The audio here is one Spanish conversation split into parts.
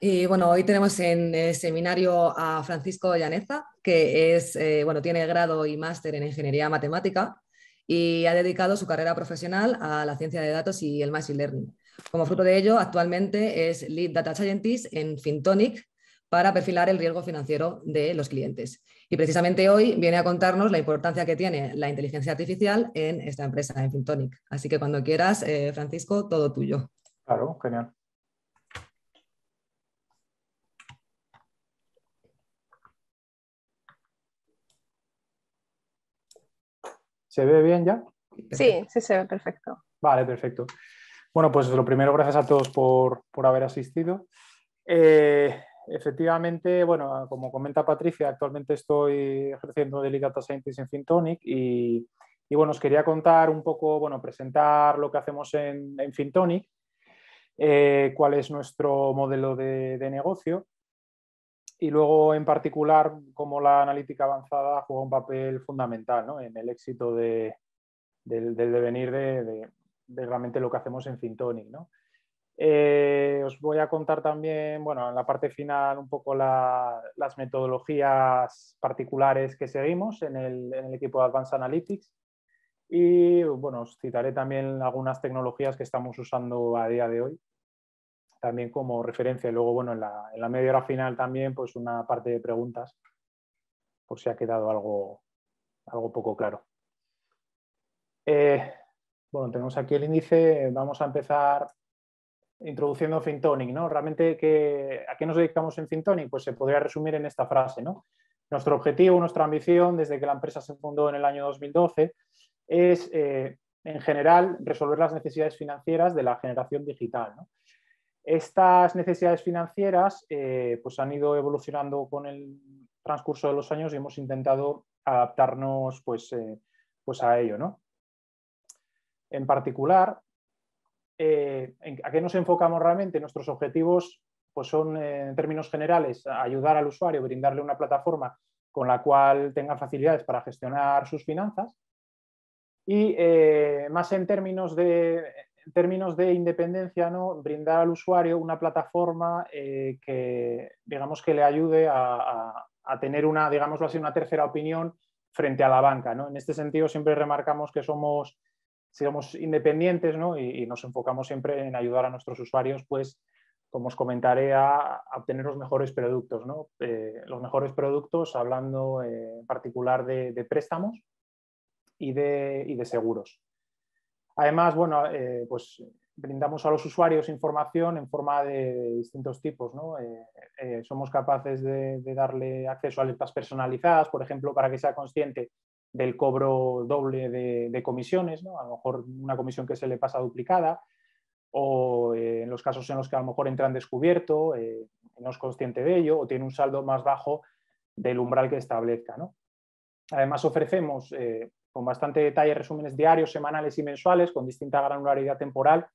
Y bueno, hoy tenemos en el seminario a Francisco Llaneza, que es, eh, bueno, tiene grado y máster en ingeniería matemática y ha dedicado su carrera profesional a la ciencia de datos y el machine learning. Como fruto de ello, actualmente es lead data scientist en Fintonic para perfilar el riesgo financiero de los clientes. Y precisamente hoy viene a contarnos la importancia que tiene la inteligencia artificial en esta empresa, en Fintonic. Así que cuando quieras, eh, Francisco, todo tuyo. Claro, genial. ¿Se ve bien ya? Sí, sí se ve perfecto. Vale, perfecto. Bueno, pues lo primero, gracias a todos por, haber asistido. Eh, efectivamente, bueno, como comenta Patricia, actualmente estoy ejerciendo de Data Scientist en Fintonic y, y, bueno, os quería contar un poco, bueno, presentar lo que hacemos en, en Fintonic, eh, cuál es nuestro modelo de, de negocio y luego, en particular, cómo la analítica avanzada juega un papel fundamental en el éxito del, devenir de, realmente lo que hacemos en Fintonic. Eh, os voy a contar también, bueno, en la parte final, un poco las metodologías particulares que seguimos en el, en el equipo de Advanced Analytics. Y bueno, os citaré también algunas tecnologías que estamos usando a día de hoy también como referencia. Y luego, bueno, en la, en la media hora final también, pues una parte de preguntas, por si ha quedado algo, algo poco claro. Eh, bueno, tenemos aquí el índice. Vamos a empezar introduciendo FinTonic, ¿no? Realmente, ¿a qué nos dedicamos en FinTonic? Pues se podría resumir en esta frase, ¿no? Nuestro objetivo, nuestra ambición desde que la empresa se fundó en el año 2012 es, eh, en general, resolver las necesidades financieras de la generación digital, ¿no? Estas necesidades financieras eh, pues han ido evolucionando con el transcurso de los años y hemos intentado adaptarnos pues, eh, pues a ello. En particular, eh, ¿a qué nos enfocamos realmente? Nuestros objetivos pues son, en términos generales, ayudar al usuario, brindarle una plataforma con la cual tenga facilidades para gestionar sus finanzas. Y más en términos de términos de independencia, ¿no? brindar al usuario una plataforma eh, que, digamos, que le ayude a, tener una, digámoslo así, una tercera opinión frente a la banca. ¿no? En este sentido, siempre remarcamos que somos, somos independientes y, nos enfocamos siempre en ayudar a nuestros usuarios, pues, como os comentaré, a, obtener los mejores productos. Eh, los mejores productos, hablando eh, en particular de, de préstamos y de, y de seguros. Además, bueno, eh, pues brindamos a los usuarios información en forma de, distintos tipos. Eh, eh, somos capaces de, darle acceso a alertas personalizadas, por ejemplo, para que sea consciente del cobro doble de, comisiones, ¿no? a lo mejor una comisión que se le pasa duplicada, o en los casos en los que a lo mejor entra en descubierto, no es consciente de ello, o tiene un saldo más bajo del umbral que establezca. Además, ofrecemos con bastante detalle resúmenes diarios, semanales y mensuales con distinta granularidad temporal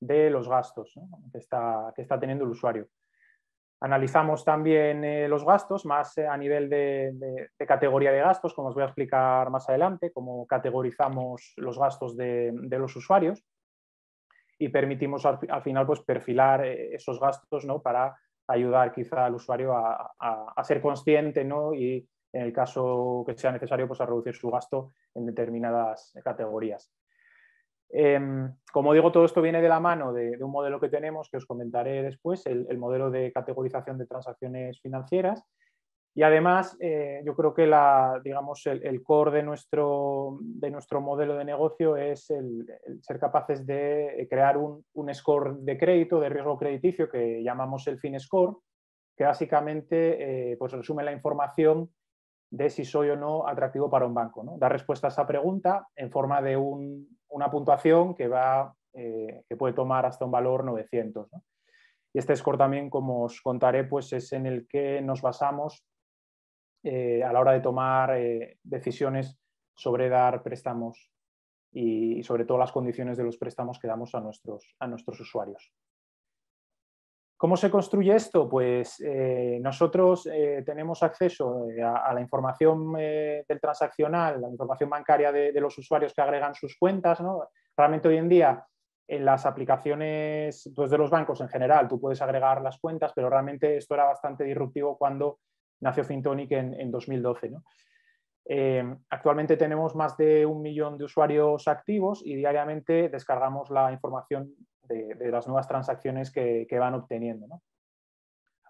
de los gastos que, está, teniendo el usuario. Analizamos también eh, los gastos más eh, a nivel de, categoría de gastos, como os voy a explicar más adelante, cómo categorizamos los gastos de, los usuarios y permitimos al, final pues, perfilar eh, esos gastos ¿no? para ayudar quizá al usuario a, ser consciente ¿no? y en el caso que sea necesario, pues a reducir su gasto en determinadas categorías. Em, como digo, todo esto viene de la mano de, un modelo que tenemos, que os comentaré después, el, modelo de categorización de transacciones financieras. Y además, eh, yo creo que la, digamos, el, core de nuestro, de nuestro modelo de negocio es el, ser capaces de crear un, score de crédito, de riesgo crediticio, que llamamos el FinScore, que básicamente eh, pues resume la información de si soy o no atractivo para un banco. ¿no? Dar respuesta a esa pregunta en forma de una puntuación que, eh, que puede tomar hasta un valor 900. Y este score también, como os contaré, pues es en el que nos basamos eh, a la hora de tomar eh, decisiones sobre dar préstamos y sobre todo las condiciones de los préstamos que damos a nuestros usuarios. ¿Cómo se construye esto? Pues eh, nosotros eh, tenemos acceso eh, a, la información del transaccional, la información bancaria de, los usuarios que agregan sus cuentas. Realmente hoy en día en las aplicaciones pues, de los bancos en general tú puedes agregar las cuentas, pero realmente esto era bastante disruptivo cuando nació Fintonic en, 2012. actualmente tenemos más de un millón de usuarios activos y diariamente descargamos la información de, las nuevas transacciones que, van obteniendo.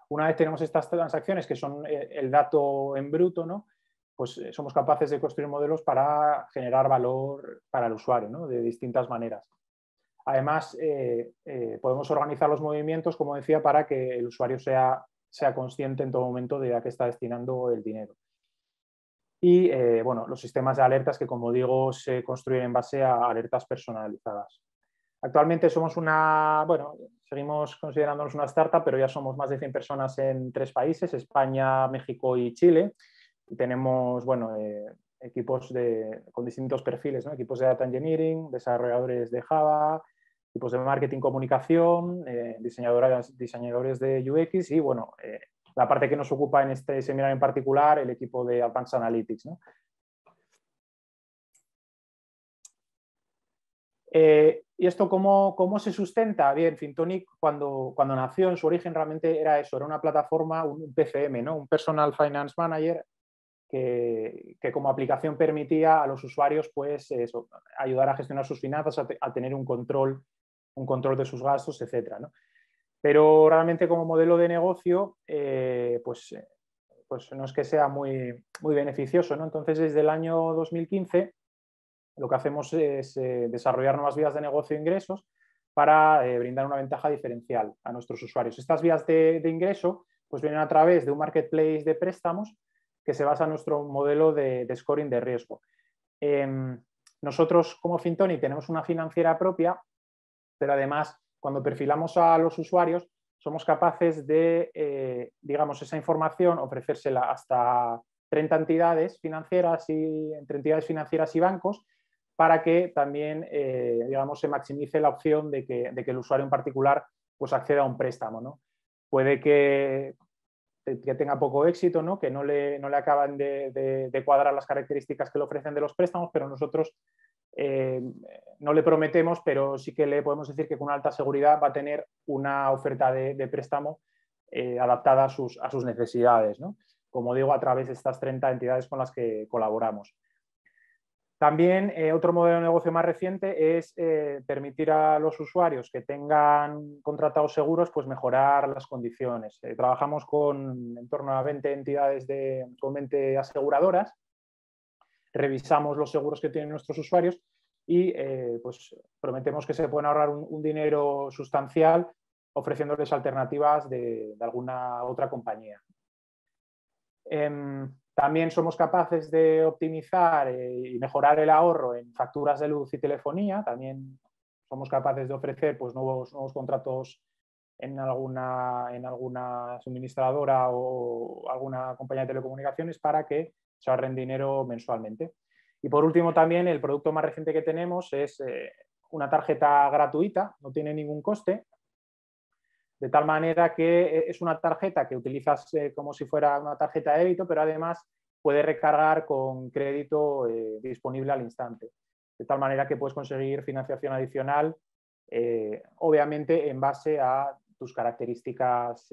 Una vez tenemos estas transacciones, que son eh, el dato en bruto, ¿no? pues eh, somos capaces de construir modelos para generar valor para el usuario de distintas maneras. Además, eh, podemos organizar los movimientos, como decía, para que el usuario sea, consciente en todo momento de a qué está destinando el dinero. Y bueno, los sistemas de alertas que, como digo, se construyen en base a alertas personalizadas. Actualmente somos una, bueno, seguimos considerándonos una startup, pero ya somos más de 100 personas en tres países, España, México y Chile. tenemos, bueno, eh, equipos con distintos perfiles, equipos de data engineering, desarrolladores de Java, equipos de marketing, comunicación, eh, diseñadores de UX y, bueno, eh, la parte que nos ocupa en este seminario en particular, el equipo de Advanced Analytics. ¿no? Eh, ¿Y esto cómo, se sustenta? Bien, Fintonic cuando, cuando nació en su origen realmente era eso, era una plataforma, un PCM, ¿no? un Personal Finance Manager, que, como aplicación permitía a los usuarios pues, ayudar a gestionar sus finanzas, a, tener un control, un control de sus gastos, etc. Pero realmente como modelo de negocio, eh, pues, pues no es que sea muy, beneficioso. Entonces, desde el año 2015 lo que hacemos es eh, desarrollar nuevas vías de negocio e ingresos para eh, brindar una ventaja diferencial a nuestros usuarios. Estas vías de, ingreso pues vienen a través de un marketplace de préstamos que se basa en nuestro modelo de, scoring de riesgo. Em, nosotros como Fintoni tenemos una financiera propia, pero además cuando perfilamos a los usuarios somos capaces de, eh, digamos, esa información ofrecérsela hasta 30 entidades financieras y entre entidades financieras y bancos para que también eh, digamos, se maximice la opción de que, de que, el usuario en particular pues, acceda a un préstamo. ¿no? Puede que, eh, tenga poco éxito, ¿no? que no le, no acaban de, cuadrar las características que le ofrecen de los préstamos, pero nosotros eh, no le prometemos, pero sí que le podemos decir que con alta seguridad va a tener una oferta de, préstamo adaptada a sus, necesidades. ¿no? Como digo, a través de estas 30 entidades con las que colaboramos. También eh, otro modelo de negocio más reciente es eh, permitir a los usuarios que tengan contratados seguros pues mejorar las condiciones. Eh, trabajamos con en torno a 20 entidades, de, con 20 aseguradoras, revisamos los seguros que tienen nuestros usuarios y pues prometemos que se pueden ahorrar un, dinero sustancial ofreciéndoles alternativas de alguna otra compañía. Em, también somos capaces de optimizar eh, y mejorar el ahorro en facturas de luz y telefonía. También somos capaces de ofrecer pues, nuevos, nuevos contratos en alguna, en alguna suministradora o alguna compañía de telecomunicaciones para que se ahorren dinero mensualmente. Y por último, también el producto más reciente que tenemos es eh, una tarjeta gratuita, no tiene ningún coste, de tal manera que eh, es una tarjeta que utilizas eh, como si fuera una tarjeta de débito, pero además puede recargar con crédito eh, disponible al instante. De tal manera que puedes conseguir financiación adicional, obviamente en base a tus características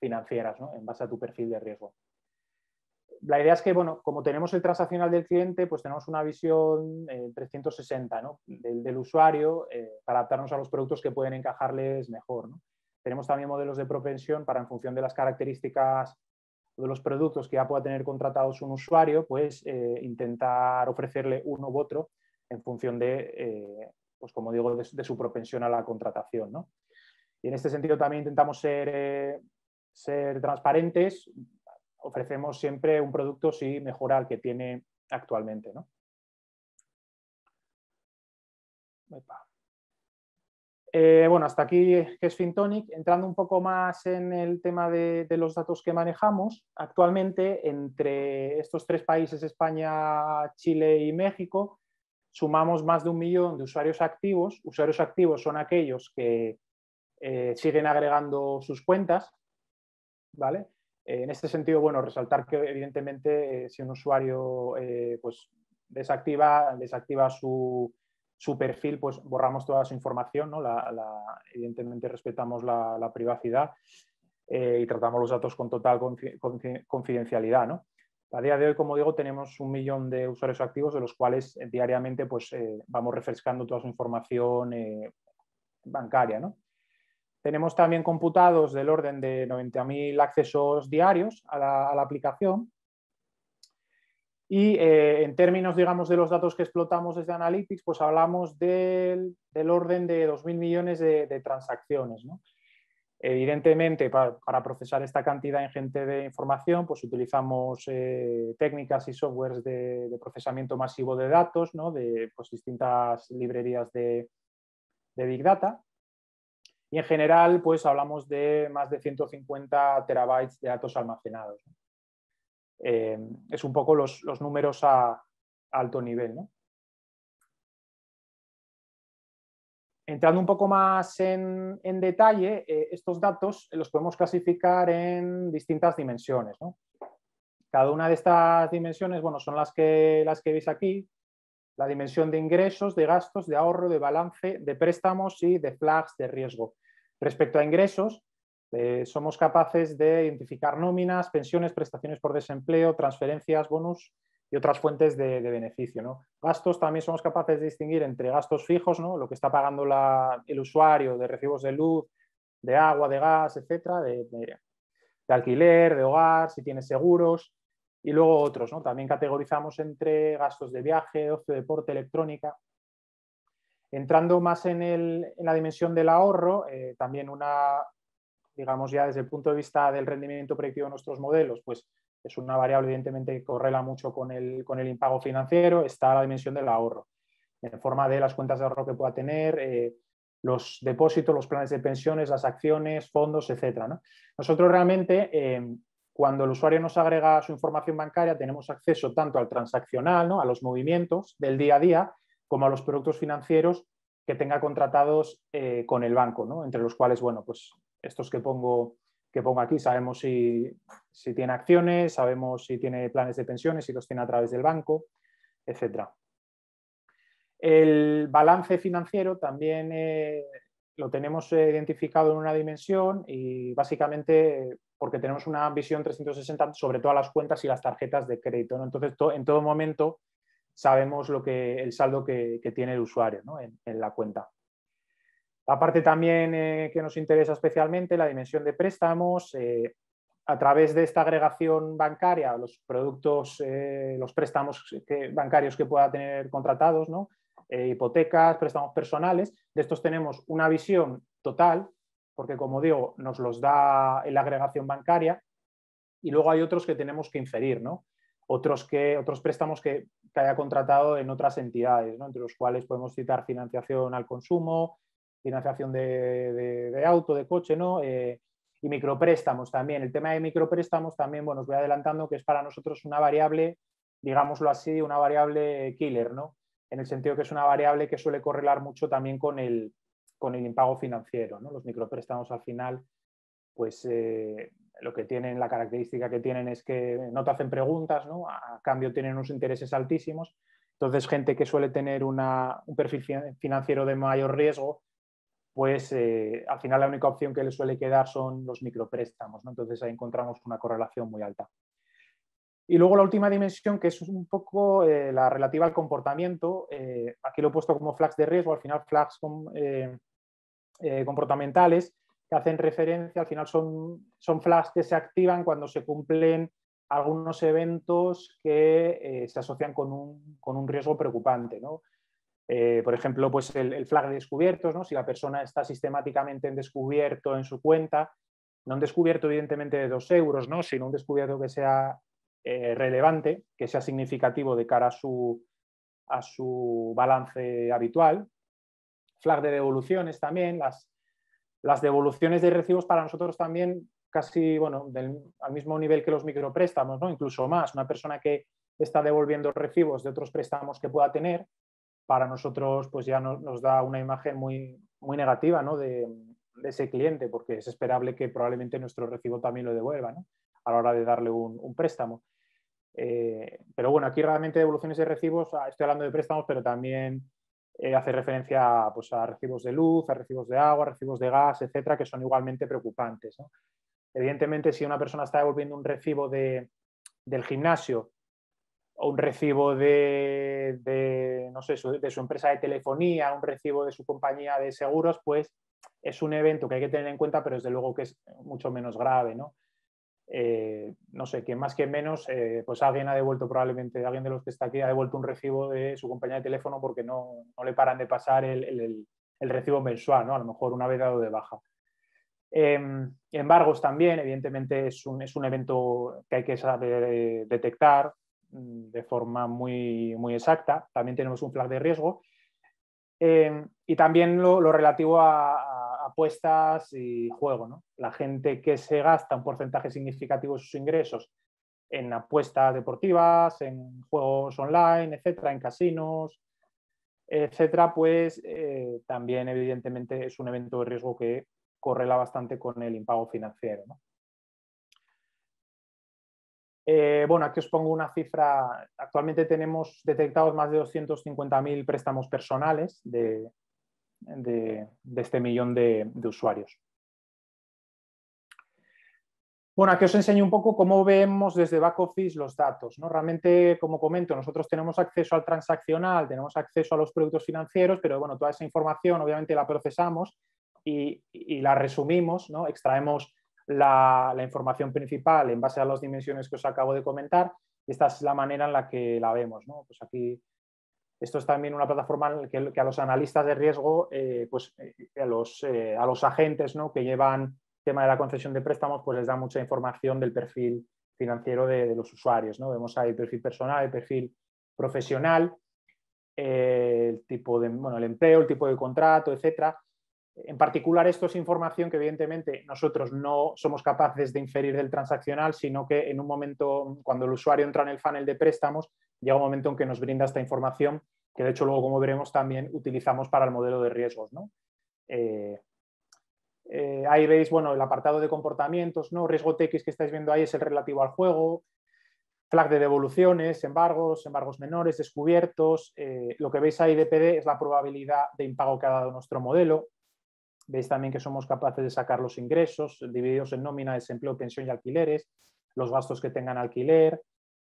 financieras, ¿no? en base a tu perfil de riesgo. La idea es que, bueno, como tenemos el transaccional del cliente, pues tenemos una visión 360 ¿no? del, del, usuario para adaptarnos a los productos que pueden encajarles mejor. ¿no? Tenemos también modelos de propensión para, en función de las características de los productos que ya pueda tener contratados un usuario, pues eh, intentar ofrecerle uno u otro en función de, eh, pues como digo, de, su propensión a la contratación. Y en este sentido también intentamos ser, eh, ser transparentes, ofrecemos siempre un producto si mejora al que tiene actualmente. ¿no? Eh, bueno, hasta aquí es Fintonic. Entrando un poco más en el tema de, los datos que manejamos, actualmente entre estos tres países, España, Chile y México, sumamos más de un millón de usuarios activos. Usuarios activos son aquellos que eh, siguen agregando sus cuentas, ¿vale? Eh, en este sentido, bueno, resaltar que evidentemente si un usuario pues desactiva, desactiva su, su perfil, pues borramos toda su información, evidentemente respetamos la, privacidad eh, y tratamos los datos con total confidencialidad. A día de hoy, como digo, tenemos un millón de usuarios activos, de los cuales eh, diariamente pues, eh, vamos refrescando toda su información bancaria. Tenemos también computados del orden de 90.000 accesos diarios a la aplicación y eh, en términos, digamos, de los datos que explotamos desde Analytics, pues hablamos del, orden de 2.000 millones de, transacciones. ¿no? Evidentemente, para, procesar esta cantidad ingente de información, pues utilizamos eh, técnicas y softwares de, procesamiento masivo de datos, ¿no? de pues, distintas librerías de, Big Data. Y en general, pues hablamos de más de 150 terabytes de datos almacenados. Eh, es un poco los, números a, alto nivel. Entrando un poco más en, detalle, eh, estos datos los podemos clasificar en distintas dimensiones. Cada una de estas dimensiones son las que, las que veis aquí, la dimensión de ingresos, de gastos, de ahorro, de balance, de préstamos y de flags de riesgo. Respecto a ingresos, eh, somos capaces de identificar nóminas, pensiones, prestaciones por desempleo, transferencias, bonus y otras fuentes de, beneficio. Gastos también somos capaces de distinguir entre gastos fijos, lo que está pagando el usuario de recibos de luz, de agua, de gas, etcétera, de, alquiler, de hogar, si tiene seguros, y luego otros. También categorizamos entre gastos de viaje, ocio, deporte, electrónica. Entrando más en, la dimensión del ahorro, eh, también una digamos ya desde el punto de vista del rendimiento predictivo de nuestros modelos, pues es una variable evidentemente que correla mucho con el, con el impago financiero, está la dimensión del ahorro, en forma de las cuentas de ahorro que pueda tener, eh, los depósitos, los planes de pensiones, las acciones, fondos, etc. Nosotros realmente, eh, cuando el usuario nos agrega su información bancaria, tenemos acceso tanto al transaccional, a los movimientos del día a día, como a los productos financieros que tenga contratados eh, con el banco, entre los cuales, bueno, pues estos que pongo, aquí, sabemos si, tiene acciones, sabemos si tiene planes de pensiones, si los tiene a través del banco, etc. El balance financiero también eh, lo tenemos eh, identificado en una dimensión y básicamente porque tenemos una visión 360 sobre todas las cuentas y las tarjetas de crédito. Entonces, en todo momento sabemos que, el saldo que, tiene el usuario en la cuenta. Aparte también eh, que nos interesa especialmente, la dimensión de préstamos. Eh, a través de esta agregación bancaria, los productos, eh, los préstamos bancarios que pueda tener contratados, hipotecas, préstamos personales, de estos tenemos una visión total, porque como digo, nos los da la agregación bancaria, y luego hay otros que tenemos que inferir, otros, que, otros préstamos que, haya contratado en otras entidades, entre los cuales podemos citar financiación al consumo, financiación de, auto, de coche, ¿no? Eh, y micropréstamos también. El tema de micropréstamos también, bueno, os voy adelantando que es para nosotros una variable, digámoslo así, una variable killer, ¿no? En el sentido que es una variable que suele correlar mucho también con el, con el impago financiero, ¿no? Los micropréstamos al final, pues eh, lo que tienen, la característica que tienen es que no te hacen preguntas, ¿no? A cambio tienen unos intereses altísimos. Entonces, gente que suele tener un perfil financiero de mayor riesgo, pues eh, al final la única opción que le suele quedar son los micropréstamos. ¿no? Entonces ahí encontramos una correlación muy alta. Y luego la última dimensión, que es un poco eh, la relativa al comportamiento. Eh, aquí lo he puesto como flags de riesgo, al final flags comportamentales que hacen referencia, al final son, son flags que se activan cuando se cumplen algunos eventos que se asocian con un, con un riesgo preocupante. ¿no? Eh, por ejemplo, pues el, flag de descubiertos, si la persona está sistemáticamente en descubierto en su cuenta, no un descubierto evidentemente de dos euros, ¿no? sino un descubierto que sea eh, relevante, que sea significativo de cara a su, a su balance habitual. Flag de devoluciones también, las, devoluciones de recibos para nosotros también casi bueno, al mismo nivel que los micropréstamos, ¿no? incluso más. Una persona que está devolviendo recibos de otros préstamos que pueda tener, para nosotros pues ya nos da una imagen muy, muy negativa de, ese cliente, porque es esperable que probablemente nuestro recibo también lo devuelva a la hora de darle un, préstamo. Eh, pero bueno, aquí realmente devoluciones de recibos, ah, estoy hablando de préstamos, pero también eh, hace referencia pues, a recibos de luz, a recibos de agua, a recibos de gas, etcétera, que son igualmente preocupantes. Evidentemente, si una persona está devolviendo un recibo del gimnasio un recibo de, de, no sé, su, de su empresa de telefonía, un recibo de su compañía de seguros, pues es un evento que hay que tener en cuenta, pero desde luego que es mucho menos grave, ¿no? Eh, no sé, que más que menos, eh, pues alguien ha devuelto probablemente, alguien de los que está aquí ha devuelto un recibo de su compañía de teléfono porque no, le paran de pasar el, recibo mensual, ¿no? A lo mejor una vez dado de baja. Em, embargos también, evidentemente es un, es un, evento que hay que saber eh, detectar, Mm, de forma muy, exacta. También tenemos un flag de riesgo. Eh, y también lo, relativo a, apuestas y juego. ¿no? La gente que se gasta un porcentaje significativo de sus ingresos en apuestas deportivas, en juegos online, etcétera, en casinos, etcétera, pues eh, también evidentemente es un evento de riesgo que correla bastante con el impago financiero. Eh, bueno, aquí os pongo una cifra. Actualmente tenemos detectados más de 250.000 préstamos personales de, este millón de, usuarios. Bueno, aquí os enseño un poco cómo vemos desde back office los datos. ¿no? Realmente, como comento, nosotros tenemos acceso al transaccional, tenemos acceso a los productos financieros, pero bueno, toda esa información obviamente la procesamos y, la resumimos, ¿no? extraemos la, información principal en base a las dimensiones que os acabo de comentar. Esta es la manera en la que la vemos. Pues aquí, esto es también una plataforma que, a los analistas de riesgo, eh, pues, eh, eh, a, los, agentes ¿no? que llevan tema de la concesión de préstamos, pues les da mucha información del perfil financiero de, los usuarios. ¿no? Vemos ahí el perfil personal, el perfil profesional, el tipo de, el empleo, el tipo de contrato, etcétera. En particular, esto es información que evidentemente nosotros no somos capaces de inferir del transaccional, sino que en un momento, cuando el usuario entra en el funnel de préstamos, llega un momento en que nos brinda esta información, que de hecho luego, como veremos, también utilizamos para el modelo de riesgos. Eh, eh, ahí veis, bueno, el apartado de comportamientos, ¿no? Riesgo TX que estáis viendo ahí es el relativo al juego, flag de devoluciones, embargos, embargos menores, descubiertos. Eh, lo que veis ahí de PD es la probabilidad de impago que ha dado nuestro modelo. Veis también que somos capaces de sacar los ingresos divididos en nómina, desempleo, pensión y alquileres, los gastos que tengan alquiler,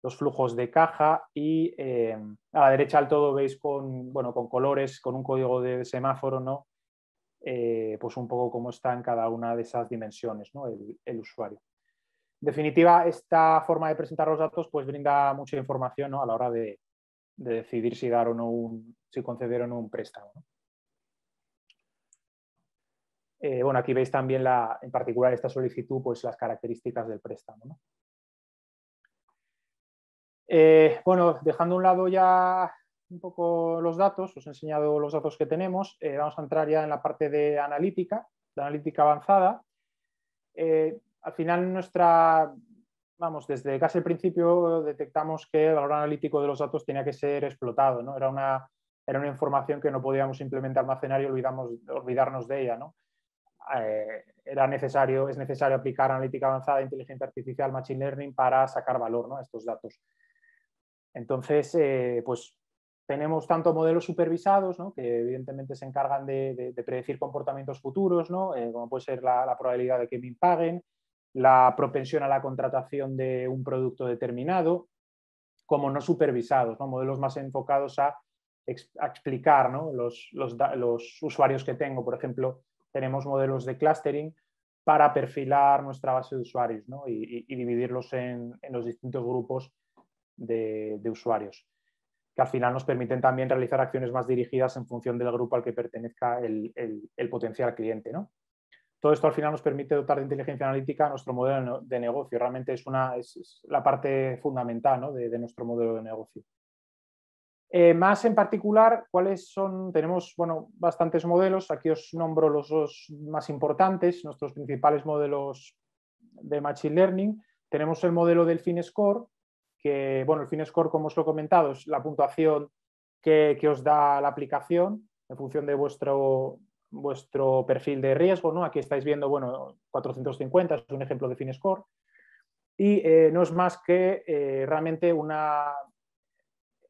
los flujos de caja y eh, a la derecha al todo veis con, bueno, con colores, con un código de semáforo, ¿no? Eh, pues un poco cómo está en cada una de esas dimensiones ¿no? el, usuario. En definitiva, esta forma de presentar los datos pues brinda mucha información ¿no? a la hora de, decidir si dar o no un, si conceder o no un préstamo. ¿no? Eh, bueno, aquí veis también en particular esta solicitud, pues las características del préstamo. Eh, bueno, dejando a un lado ya un poco los datos, os he enseñado los datos que tenemos, eh, vamos a entrar ya en la parte de analítica, de analítica avanzada. al final nuestra, vamos, desde casi el principio detectamos que el valor analítico de los datos tenía que ser explotado, ¿no? Era una, información que no podíamos simplemente almacenar y olvidarnos de ella, ¿no? Eh, era necesario, es necesario aplicar analítica avanzada, inteligencia artificial, machine learning para sacar valor a estos datos. Entonces, eh, pues tenemos tanto modelos supervisados, que evidentemente se encargan de, predecir comportamientos futuros, eh, como puede ser la, probabilidad de que me impaguen, la propensión a la contratación de un producto determinado, como no supervisados, modelos más enfocados a, explicar los usuarios que tengo, por ejemplo, tenemos modelos de clustering para perfilar nuestra base de usuarios y, dividirlos en, los distintos grupos de, usuarios, que al final nos permiten también realizar acciones más dirigidas en función del grupo al que pertenezca el, potencial cliente. Todo esto al final nos permite dotar de inteligencia analítica a nuestro modelo de negocio. Realmente es, una, es, la parte fundamental de nuestro modelo de negocio. Eh, más en particular, ¿cuáles son? Tenemos bueno, bastantes modelos. Aquí os nombro los dos más importantes, nuestros principales modelos de Machine Learning. Tenemos el modelo del FinScore, que, bueno, el FinScore, como os lo he comentado, es la puntuación que, os da la aplicación en función de vuestro, vuestro perfil de riesgo. ¿no? Aquí estáis viendo, bueno, 450 es un ejemplo de FinScore. Y eh, no es más que eh, realmente una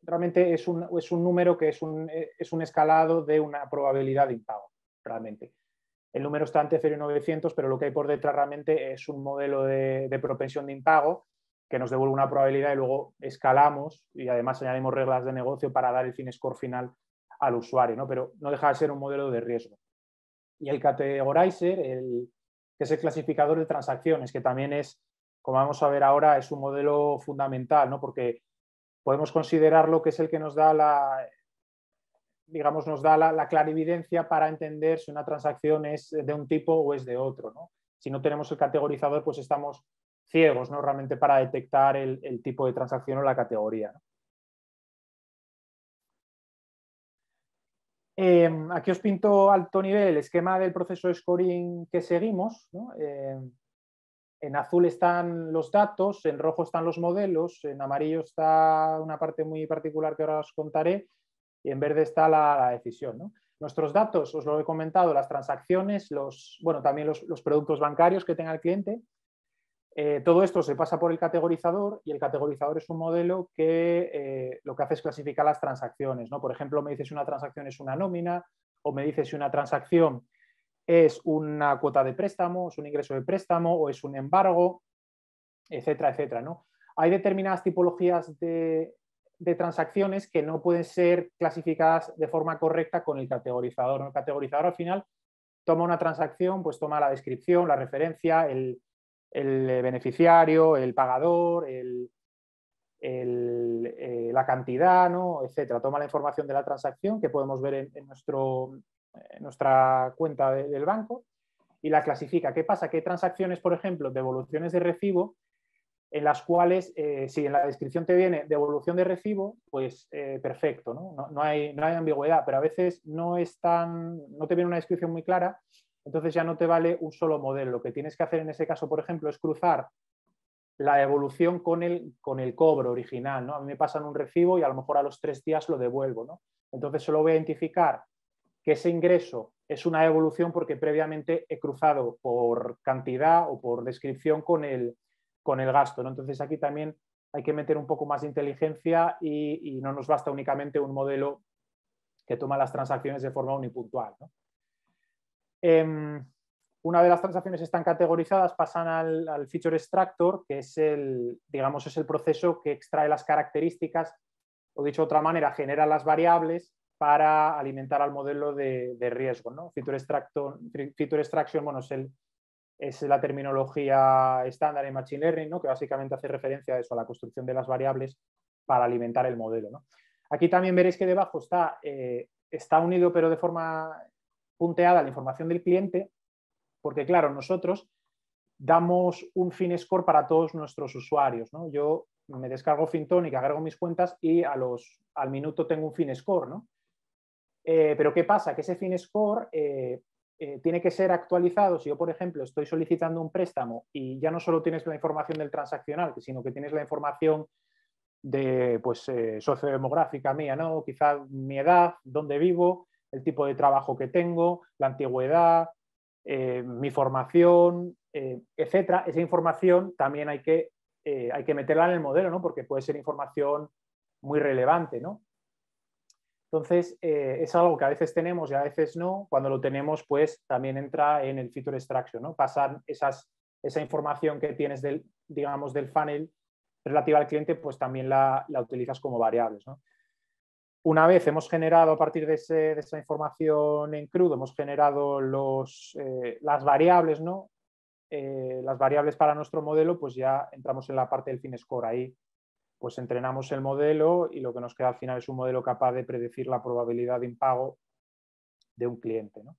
realmente es un, es un número que es un, eh, es un, escalado de una probabilidad de impago, realmente. El número está ante 0,900, pero lo que hay por detrás realmente es un modelo de, propensión de impago que nos devuelve una probabilidad y luego escalamos y además añadimos reglas de negocio para dar el fin score final al usuario, ¿no? pero no deja de ser un modelo de riesgo. Y el categorizer, el, que es el clasificador de transacciones, que también es, como vamos a ver ahora, es un modelo fundamental, ¿no? porque podemos considerar lo que es el que nos da la, digamos, nos da la, clarividencia para entender si una transacción es de un tipo o es de otro. Si no tenemos el categorizador, pues estamos ciegos ¿no? realmente para detectar el, tipo de transacción o la categoría. Em, aquí os pinto alto nivel el esquema del proceso de scoring que seguimos. ¿no? Em, en azul están los datos, en rojo están los modelos, en amarillo está una parte muy particular que ahora os contaré y en verde está la, decisión. Nuestros datos, os lo he comentado, las transacciones, los, bueno, también los, productos bancarios que tenga el cliente. Eh, todo esto se pasa por el categorizador y el categorizador es un modelo que eh, lo que hace es clasificar las transacciones. Por ejemplo, me dices si una transacción es una nómina o me dices si una transacción es una cuota de préstamo, es un ingreso de préstamo o es un embargo, etcétera, etcétera. ¿no? Hay determinadas tipologías de, transacciones que no pueden ser clasificadas de forma correcta con el categorizador. El categorizador al final toma una transacción, pues toma la descripción, la referencia, el, eh, beneficiario, el pagador, eh, la cantidad, ¿no? etcétera. Toma la información de la transacción que podemos ver en nuestro eh, nuestra cuenta del banco y la clasifica. ¿Qué pasa? Que hay transacciones, por ejemplo, devoluciones de recibo, en las cuales, eh, si en la descripción te viene devolución de recibo, pues eh, perfecto, ¿no? No, hay, no, hay, ambigüedad, pero a veces no, están no te viene una descripción muy clara, entonces ya no te vale un solo modelo. Lo que tienes que hacer en ese caso, por ejemplo, es cruzar la devolución con el, con el cobro original. ¿no? A mí me pasan un recibo y a lo mejor a los tres días lo devuelvo. ¿no? Entonces solo voy a identificar que ese ingreso es una evolución porque previamente he cruzado por cantidad o por descripción con el, con el gasto. Entonces aquí también hay que meter un poco más de inteligencia y, no nos basta únicamente un modelo que toma las transacciones de forma unipuntual. ¿no? Em, una de las transacciones están categorizadas, pasan al, feature extractor, que es el, digamos, es el proceso que extrae las características, o dicho de otra manera, genera las variables para alimentar al modelo de, riesgo. ¿no? Feature, extraction, bueno, es, la terminología estándar en Machine Learning, ¿no? que básicamente hace referencia a eso, a la construcción de las variables para alimentar el modelo. ¿no? Aquí también veréis que debajo está, eh, está unido, pero de forma punteada, la información del cliente, porque claro, nosotros damos un fin score para todos nuestros usuarios. ¿no? Yo me descargo FinTonic, agrego mis cuentas y a los, al minuto tengo un fin score. ¿no? Eh, pero ¿qué pasa? Que ese FinScore eh, eh, tiene que ser actualizado. Si yo, por ejemplo, estoy solicitando un préstamo y ya no solo tienes la información del transaccional, sino que tienes la información de pues, sociodemográfica mía, ¿no? quizá mi edad, dónde vivo, el tipo de trabajo que tengo, la antigüedad, mi formación, etcétera. Esa información también hay que, hay que meterla en el modelo, ¿no? porque puede ser información muy relevante. ¿no? Entonces, eh, es algo que a veces tenemos y a veces no. Cuando lo tenemos, pues también entra en el feature extraction, ¿no? Pasar esa información que tienes del, digamos, del funnel relativa al cliente, pues también la, utilizas como variables, Una vez hemos generado a partir de, esa información en crudo, hemos generado eh, las variables, ¿no? Eh, las variables para nuestro modelo, pues ya entramos en la parte del fin score. Ahí pues entrenamos el modelo y lo que nos queda al final es un modelo capaz de predecir la probabilidad de impago de un cliente. ¿no?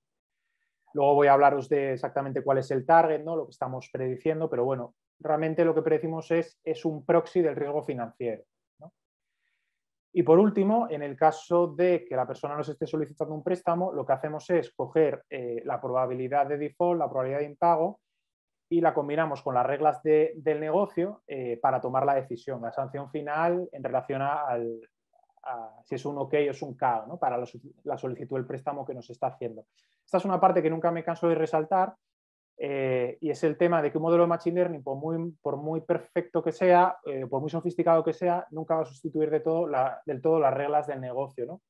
Luego voy a hablaros de exactamente cuál es el target, ¿no? lo que estamos prediciendo, pero bueno, realmente lo que predecimos es, es un proxy del riesgo financiero. Y por último, en el caso de que la persona nos esté solicitando un préstamo, lo que hacemos es coger eh, la probabilidad de default, la probabilidad de impago, y la combinamos con las reglas de, del negocio eh, para tomar la decisión, la sanción final en relación a, al, si es un ok o es un CAO ¿no? para la, solicitud del préstamo que nos está haciendo. Esta es una parte que nunca me canso de resaltar eh, y es el tema de que un modelo de Machine Learning, por muy, por muy perfecto que sea, eh, por muy sofisticado que sea, nunca va a sustituir de todo la, del todo las reglas del negocio. ¿no?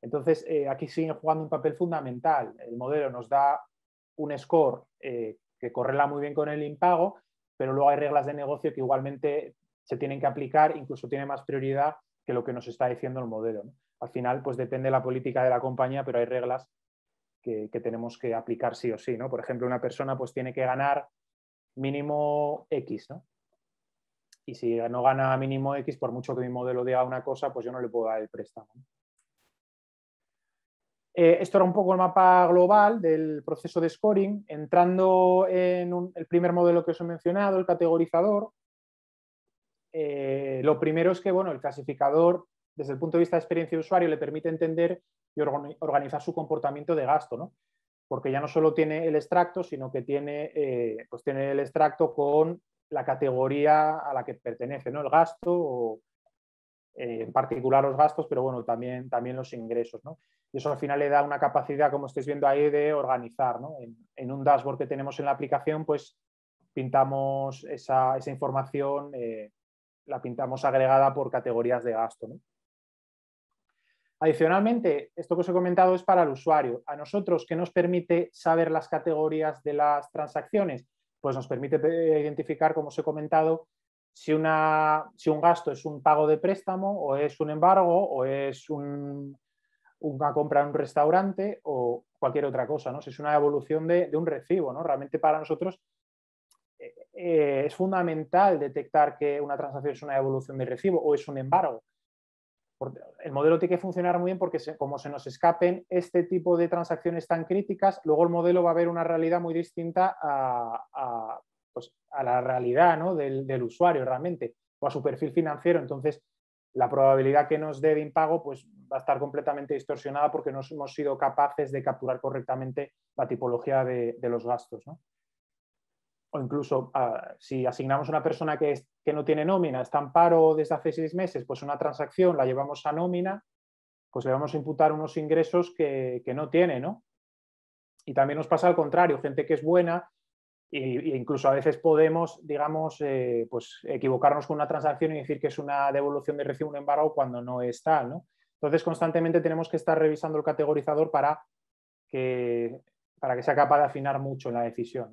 Entonces, aquí sigue jugando un papel fundamental. El modelo nos da un score que correla muy bien con el impago, pero luego hay reglas de negocio que igualmente se tienen que aplicar, incluso tiene más prioridad que lo que nos está diciendo el modelo. Al final, pues depende la política de la compañía, pero hay reglas que, tenemos que aplicar sí o sí. ¿no? Por ejemplo, una persona pues tiene que ganar mínimo X, ¿no? Y si no gana mínimo X, por mucho que mi modelo diga una cosa, pues yo no le puedo dar el préstamo. Eh, esto era un poco el mapa global del proceso de scoring, entrando en el primer modelo que os he mencionado, el categorizador. Eh, lo primero es que bueno, el clasificador, desde el punto de vista de experiencia de usuario, le permite entender y organizar su comportamiento de gasto, ¿no? porque ya no solo tiene el extracto, sino que tiene, eh, pues tiene el extracto con la categoría a la que pertenece, ¿no? el gasto o, eh, en particular los gastos, pero bueno, también, también los ingresos. ¿no? Y eso al final le da una capacidad, como estáis viendo ahí, de organizar. En, un dashboard que tenemos en la aplicación, pues pintamos esa, información, eh, la pintamos agregada por categorías de gasto. Adicionalmente, esto que os he comentado es para el usuario. A nosotros, ¿qué nos permite saber las categorías de las transacciones? Pues nos permite eh, identificar, como os he comentado, si, un gasto es un pago de préstamo o es un embargo o es una compra en un restaurante o cualquier otra cosa, ¿no? Si es una evolución de, un recibo, Realmente para nosotros eh, eh, es fundamental detectar que una transacción es una evolución de recibo o es un embargo. El modelo tiene que funcionar muy bien porque como se nos escapen este tipo de transacciones tan críticas, luego el modelo va a ver una realidad muy distinta a, pues, a la realidad ¿no? del, usuario realmente o a su perfil financiero. Entonces, la probabilidad que nos dé de impago pues, va a estar completamente distorsionada porque no hemos sido capaces de capturar correctamente la tipología de, los gastos. O incluso ah, si asignamos a una persona que, que no tiene nómina, está en paro desde hace seis meses, pues una transacción la llevamos a nómina, pues le vamos a imputar unos ingresos que, no tiene, Y también nos pasa al contrario, gente que es buena, incluso a veces podemos, digamos, eh, pues equivocarnos con una transacción y decir que es una devolución de recibo, un embargo, cuando no es tal, Entonces, constantemente tenemos que estar revisando el categorizador para que, para que sea capaz de afinar mucho la decisión.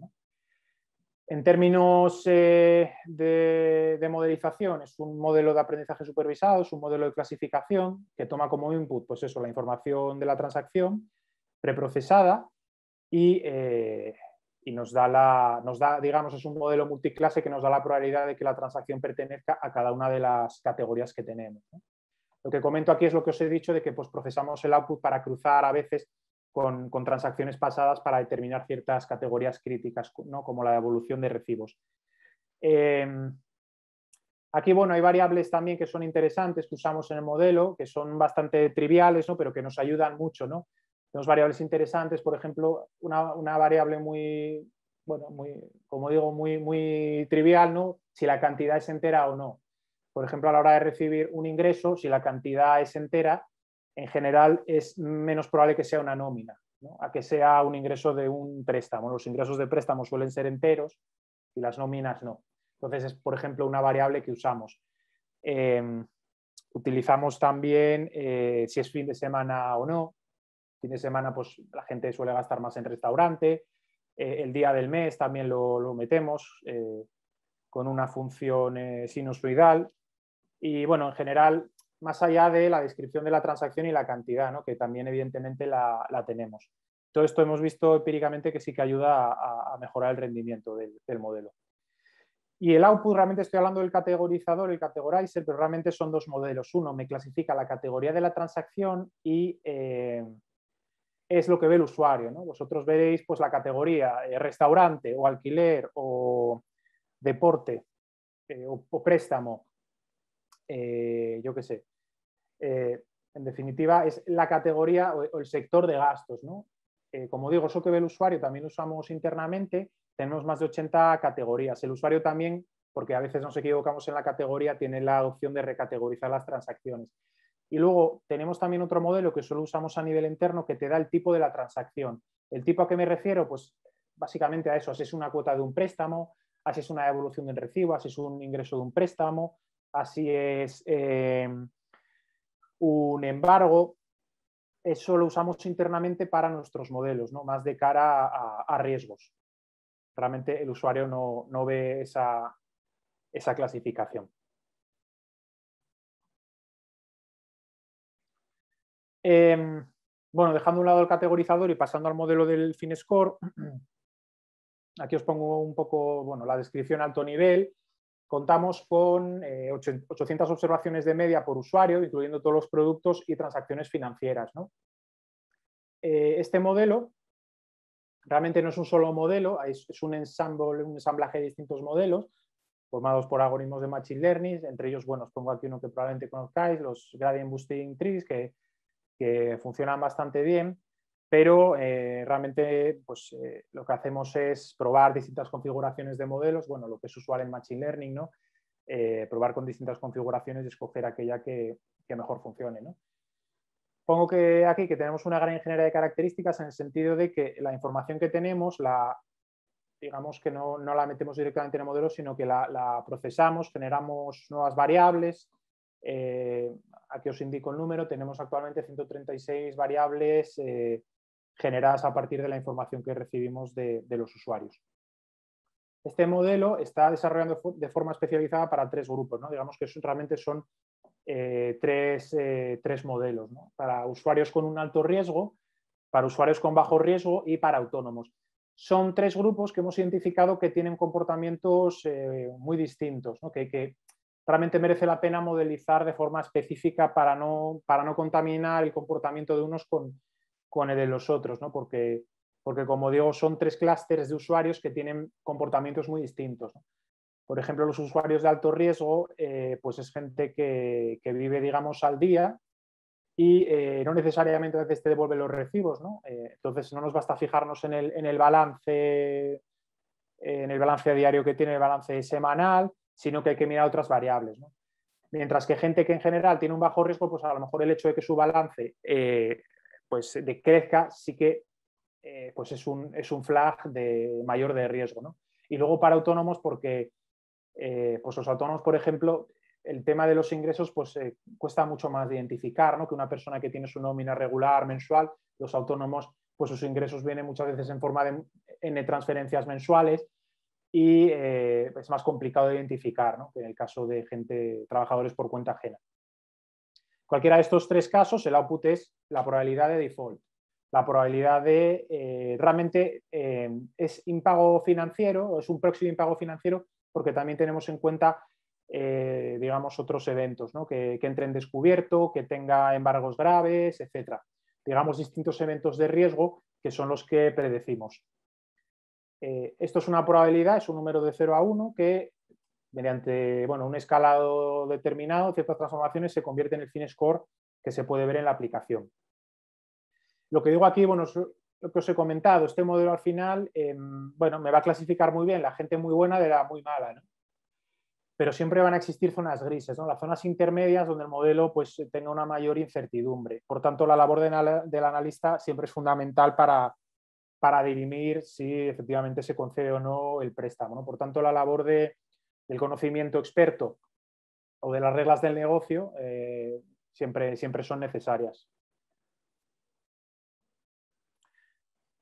En términos eh, de, modelización, es un modelo de aprendizaje supervisado, es un modelo de clasificación que toma como input, pues eso, la información de la transacción preprocesada y eh, y nos da, la, nos da, digamos, es un modelo multiclase que nos da la probabilidad de que la transacción pertenezca a cada una de las categorías que tenemos. Lo que comento aquí es lo que os he dicho de que pues, procesamos el output para cruzar a veces con, transacciones pasadas para determinar ciertas categorías críticas, ¿no? como la evolución de recibos. Em, aquí bueno, hay variables también que son interesantes que usamos en el modelo, que son bastante triviales, ¿no? pero que nos ayudan mucho. ¿no? Tenemos variables interesantes, por ejemplo, una, variable muy, muy, como digo, muy, muy trivial, Si la cantidad es entera o no. Por ejemplo, a la hora de recibir un ingreso, si la cantidad es entera, en general es menos probable que sea una nómina, a que sea un ingreso de un préstamo. Los ingresos de préstamo suelen ser enteros y las nóminas no. Entonces, es, por ejemplo, una variable que usamos. Em, utilizamos también eh, si es fin de semana o no, fin de semana pues la gente suele gastar más en restaurante, eh, el día del mes también lo, metemos eh, con una función eh, sinusoidal y bueno, en general, más allá de la descripción de la transacción y la cantidad, ¿no? que también evidentemente la, tenemos. Todo esto hemos visto empíricamente que sí que ayuda a, mejorar el rendimiento del, modelo. Y el output, realmente estoy hablando del categorizador, el categorizer, pero realmente son dos modelos. Uno me clasifica la categoría de la transacción y es lo que ve el usuario. ¿no? Vosotros veréis pues, la categoría eh, restaurante o alquiler o deporte eh, o, préstamo, eh, yo qué sé. en definitiva, es la categoría o, el sector de gastos. ¿no? como digo, eso que ve el usuario también lo usamos internamente. Tenemos más de 80 categorías. El usuario también, porque a veces nos equivocamos en la categoría, tiene la opción de recategorizar las transacciones. Y luego tenemos también otro modelo que solo usamos a nivel interno que te da el tipo de la transacción. ¿El tipo a que me refiero? Pues básicamente a eso, es una cuota de un préstamo, es una evolución en recibo, es un ingreso de un préstamo, así es eh, un embargo. Eso lo usamos internamente para nuestros modelos, ¿no? más de cara a, riesgos. Realmente el usuario no, ve esa clasificación. Em, bueno, dejando a un lado el categorizador y pasando al modelo del FinScore, aquí os pongo un poco bueno, la descripción a alto nivel. Contamos con 800 eh, observaciones de media por usuario, incluyendo todos los productos y transacciones financieras. Eh, este modelo realmente no es un solo modelo, es, un, ensamble, un ensamblaje de distintos modelos formados por algoritmos de Machine Learning, entre ellos, bueno, os pongo aquí uno que probablemente conozcáis, los Gradient Boosting Trees, que que funcionan bastante bien, pero eh, realmente pues, eh, lo que hacemos es probar distintas configuraciones de modelos, bueno, lo que es usual en Machine Learning, ¿no? Eh, probar con distintas configuraciones y escoger aquella que, mejor funcione. Pongo que aquí que tenemos una gran ingeniería de características en el sentido de que la información que tenemos, la, digamos que no, no la metemos directamente en el modelo, sino que la procesamos, generamos nuevas variables, eh, aquí os indico el número, tenemos actualmente 136 variables eh, generadas a partir de la información que recibimos de, los usuarios. Este modelo está desarrollando de forma especializada para tres grupos, ¿no? digamos que realmente son eh, tres, modelos, para usuarios con un alto riesgo, para usuarios con bajo riesgo y para autónomos. Son tres grupos que hemos identificado que tienen comportamientos muy distintos, ¿no? que, que realmente merece la pena modelizar de forma específica para no, para no contaminar el comportamiento de unos con, el de los otros, porque, porque, como digo, son tres clústeres de usuarios que tienen comportamientos muy distintos. Por ejemplo, los usuarios de alto riesgo, eh, pues es gente que, vive, digamos, al día y eh, no necesariamente a veces te devuelve los recibos, ¿no? Eh, entonces no nos basta fijarnos en el, en el balance en el balance diario que tiene, el balance semanal, sino que hay que mirar otras variables. Mientras que gente que en general tiene un bajo riesgo, pues a lo mejor el hecho de que su balance eh, pues decrezca sí que eh, pues es, un, flag de mayor de riesgo. Y luego para autónomos, porque eh, pues los autónomos, por ejemplo, el tema de los ingresos pues cuesta mucho más de identificar, Que una persona que tiene su nómina regular mensual, los autónomos, pues sus ingresos vienen muchas veces en forma de en transferencias mensuales y eh, es más complicado de identificar ¿no? que en el caso de gente, trabajadores por cuenta ajena. Cualquiera de estos tres casos, el output es la probabilidad de default. La probabilidad de eh, realmente eh, es impago financiero, es un próximo impago financiero, porque también tenemos en cuenta, digamos, otros eventos, ¿no? que, que entre en descubierto, que tenga embargos graves, etcétera. Digamos, distintos eventos de riesgo que son los que predecimos. Eh, esto es una probabilidad, es un número de 0 a 1 que mediante un escalado determinado, ciertas transformaciones se convierte en el fin score que se puede ver en la aplicación. Lo que digo aquí, bueno, lo que os he comentado, este modelo al final, em, bueno, me va a clasificar muy bien la gente muy buena de la muy mala, Pero siempre van a existir zonas grises, ¿no? Las zonas intermedias donde el modelo pues tenga una mayor incertidumbre. Por tanto, la labor del analista siempre es fundamental para, para dirimir si efectivamente se concede o no el préstamo. Por tanto, la labor de, del conocimiento experto o de las reglas del negocio eh, siempre, siempre son necesarias.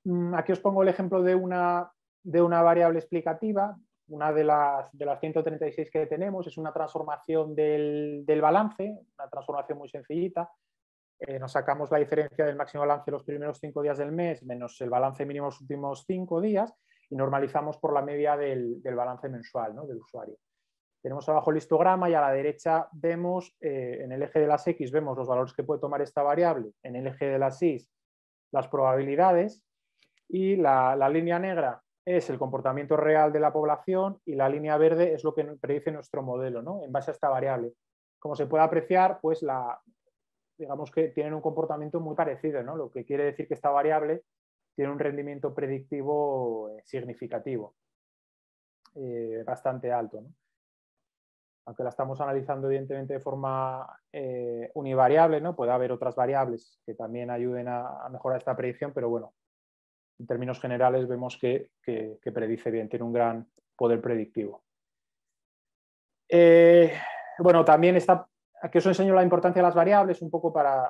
Mm, aquí os pongo el ejemplo de una, de una variable explicativa. Una de las, de las 136 que tenemos es una transformación del, del balance, una transformación muy sencillita eh, nos sacamos la diferencia del máximo balance los primeros cinco días del mes menos el balance mínimo los últimos cinco días y normalizamos por la media del, balance mensual ¿no? del usuario. Tenemos abajo el histograma y a la derecha vemos, eh, en el eje de las X, vemos los valores que puede tomar esta variable, en el eje de las Y, las probabilidades, y la, línea negra es el comportamiento real de la población y la línea verde es lo que predice nuestro modelo, en base a esta variable. Como se puede apreciar, pues la, digamos que tienen un comportamiento muy parecido, lo que quiere decir que esta variable tiene un rendimiento predictivo eh, significativo, eh, bastante alto. Aunque la estamos analizando evidentemente de forma eh, univariable, ¿no? puede haber otras variables que también ayuden a, mejorar esta predicción, pero bueno, en términos generales vemos que, predice bien, tiene un gran poder predictivo. bueno, también esta Aquí os enseño la importancia de las variables un poco para,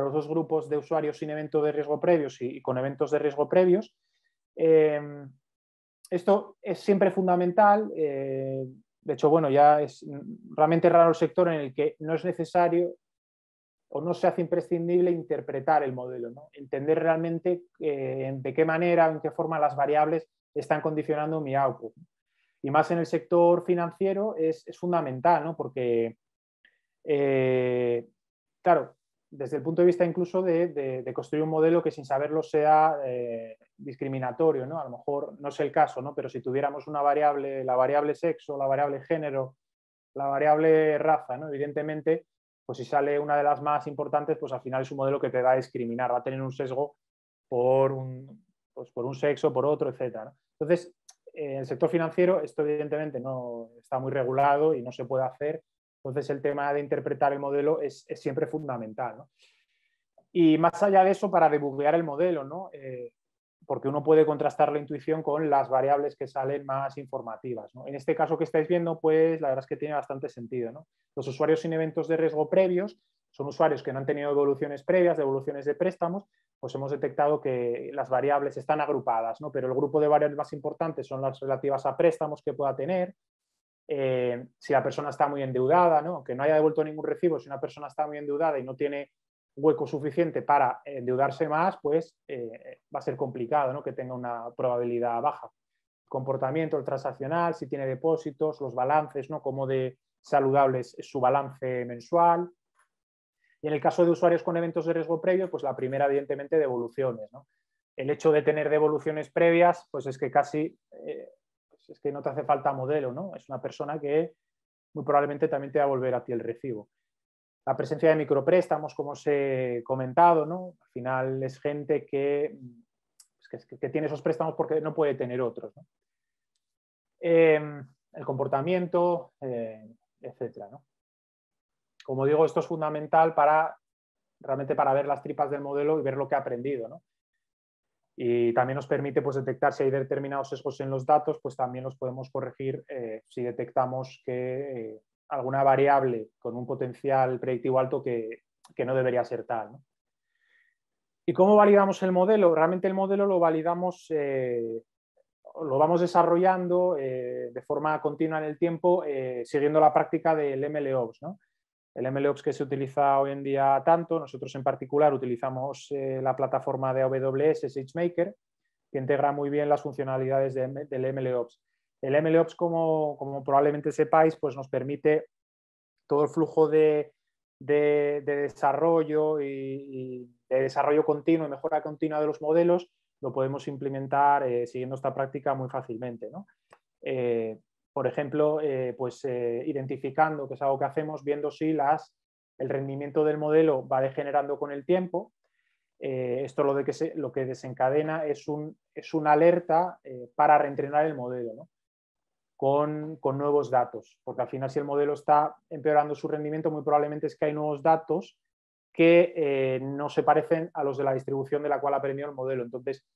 los dos grupos de usuarios sin evento de riesgo previos y, con eventos de riesgo previos. Eh, esto es siempre fundamental. Eh, de hecho, bueno, ya es realmente raro el sector en el que no es necesario o no se hace imprescindible interpretar el modelo, entender realmente eh, de qué manera o en qué forma las variables están condicionando mi output. Y más en el sector financiero es, fundamental, ¿no? porque eh, claro, desde el punto de vista incluso de, construir un modelo que sin saberlo sea eh, discriminatorio, ¿no? A lo mejor no es el caso, ¿no? Pero si tuviéramos una variable, la variable sexo, la variable género, la variable raza, ¿no? Evidentemente, pues si sale una de las más importantes, pues al final es un modelo que te va a discriminar, va a tener un sesgo por un, pues sexo, por otro, etc. Entonces, en eh, el sector financiero esto evidentemente no está muy regulado y no se puede hacer entonces el tema de interpretar el modelo es, siempre fundamental. Y más allá de eso, para debuguear el modelo, ¿no? Eh, porque uno puede contrastar la intuición con las variables que salen más informativas. En este caso que estáis viendo, pues la verdad es que tiene bastante sentido. Los usuarios sin eventos de riesgo previos son usuarios que no han tenido evoluciones previas, evoluciones de préstamos, pues hemos detectado que las variables están agrupadas, ¿no? pero el grupo de variables más importantes son las relativas a préstamos que pueda tener, eh, si la persona está muy endeudada, que no haya devuelto ningún recibo, si una persona está muy endeudada y no tiene hueco suficiente para endeudarse más, pues eh, va a ser complicado que tenga una probabilidad baja. comportamiento, transaccional, si tiene depósitos, los balances, ¿no? como de saludables su balance mensual. Y en el caso de usuarios con eventos de riesgo previo, pues la primera, evidentemente, devoluciones. El hecho de tener devoluciones previas, pues es que casi eh, es que no te hace falta modelo, ¿no? Es una persona que muy probablemente también te va a volver a ti el recibo. La presencia de micropréstamos, como os he comentado, ¿no? Al final es gente que, pues, tiene esos préstamos porque no puede tener otros. ¿no? Em, el comportamiento, eh, etcétera. ¿no? Como digo, esto es fundamental para realmente para ver las tripas del modelo y ver lo que ha aprendido. ¿no? y también nos permite pues, detectar si hay determinados sesgos en los datos, pues también los podemos corregir eh, si detectamos que eh, alguna variable con un potencial predictivo alto que, no debería ser tal. ¿Y cómo validamos el modelo? Realmente el modelo lo validamos, eh, lo vamos desarrollando de forma continua en el tiempo, siguiendo la práctica del MLOps. ¿no? el MLOps que se utiliza hoy en día tanto. Nosotros en particular utilizamos eh, la plataforma de AWS SageMaker, que integra muy bien las funcionalidades del MLOps. El MLOps, como, como probablemente sepáis, pues nos permite todo el flujo de, desarrollo y, de desarrollo continuo y mejora continua de los modelos, lo podemos implementar eh, siguiendo esta práctica muy fácilmente. ¿no? Eh, por ejemplo, eh, pues eh, identificando, que es algo que hacemos, viendo si las, el rendimiento del modelo va degenerando con el tiempo. Eh, esto lo, de que lo que desencadena es, un, es una alerta para reentrenar el modelo con, nuevos datos, porque al final si el modelo está empeorando su rendimiento, muy probablemente es que hay nuevos datos que no se parecen a los de la distribución de la cual aprendió el modelo. Entonces,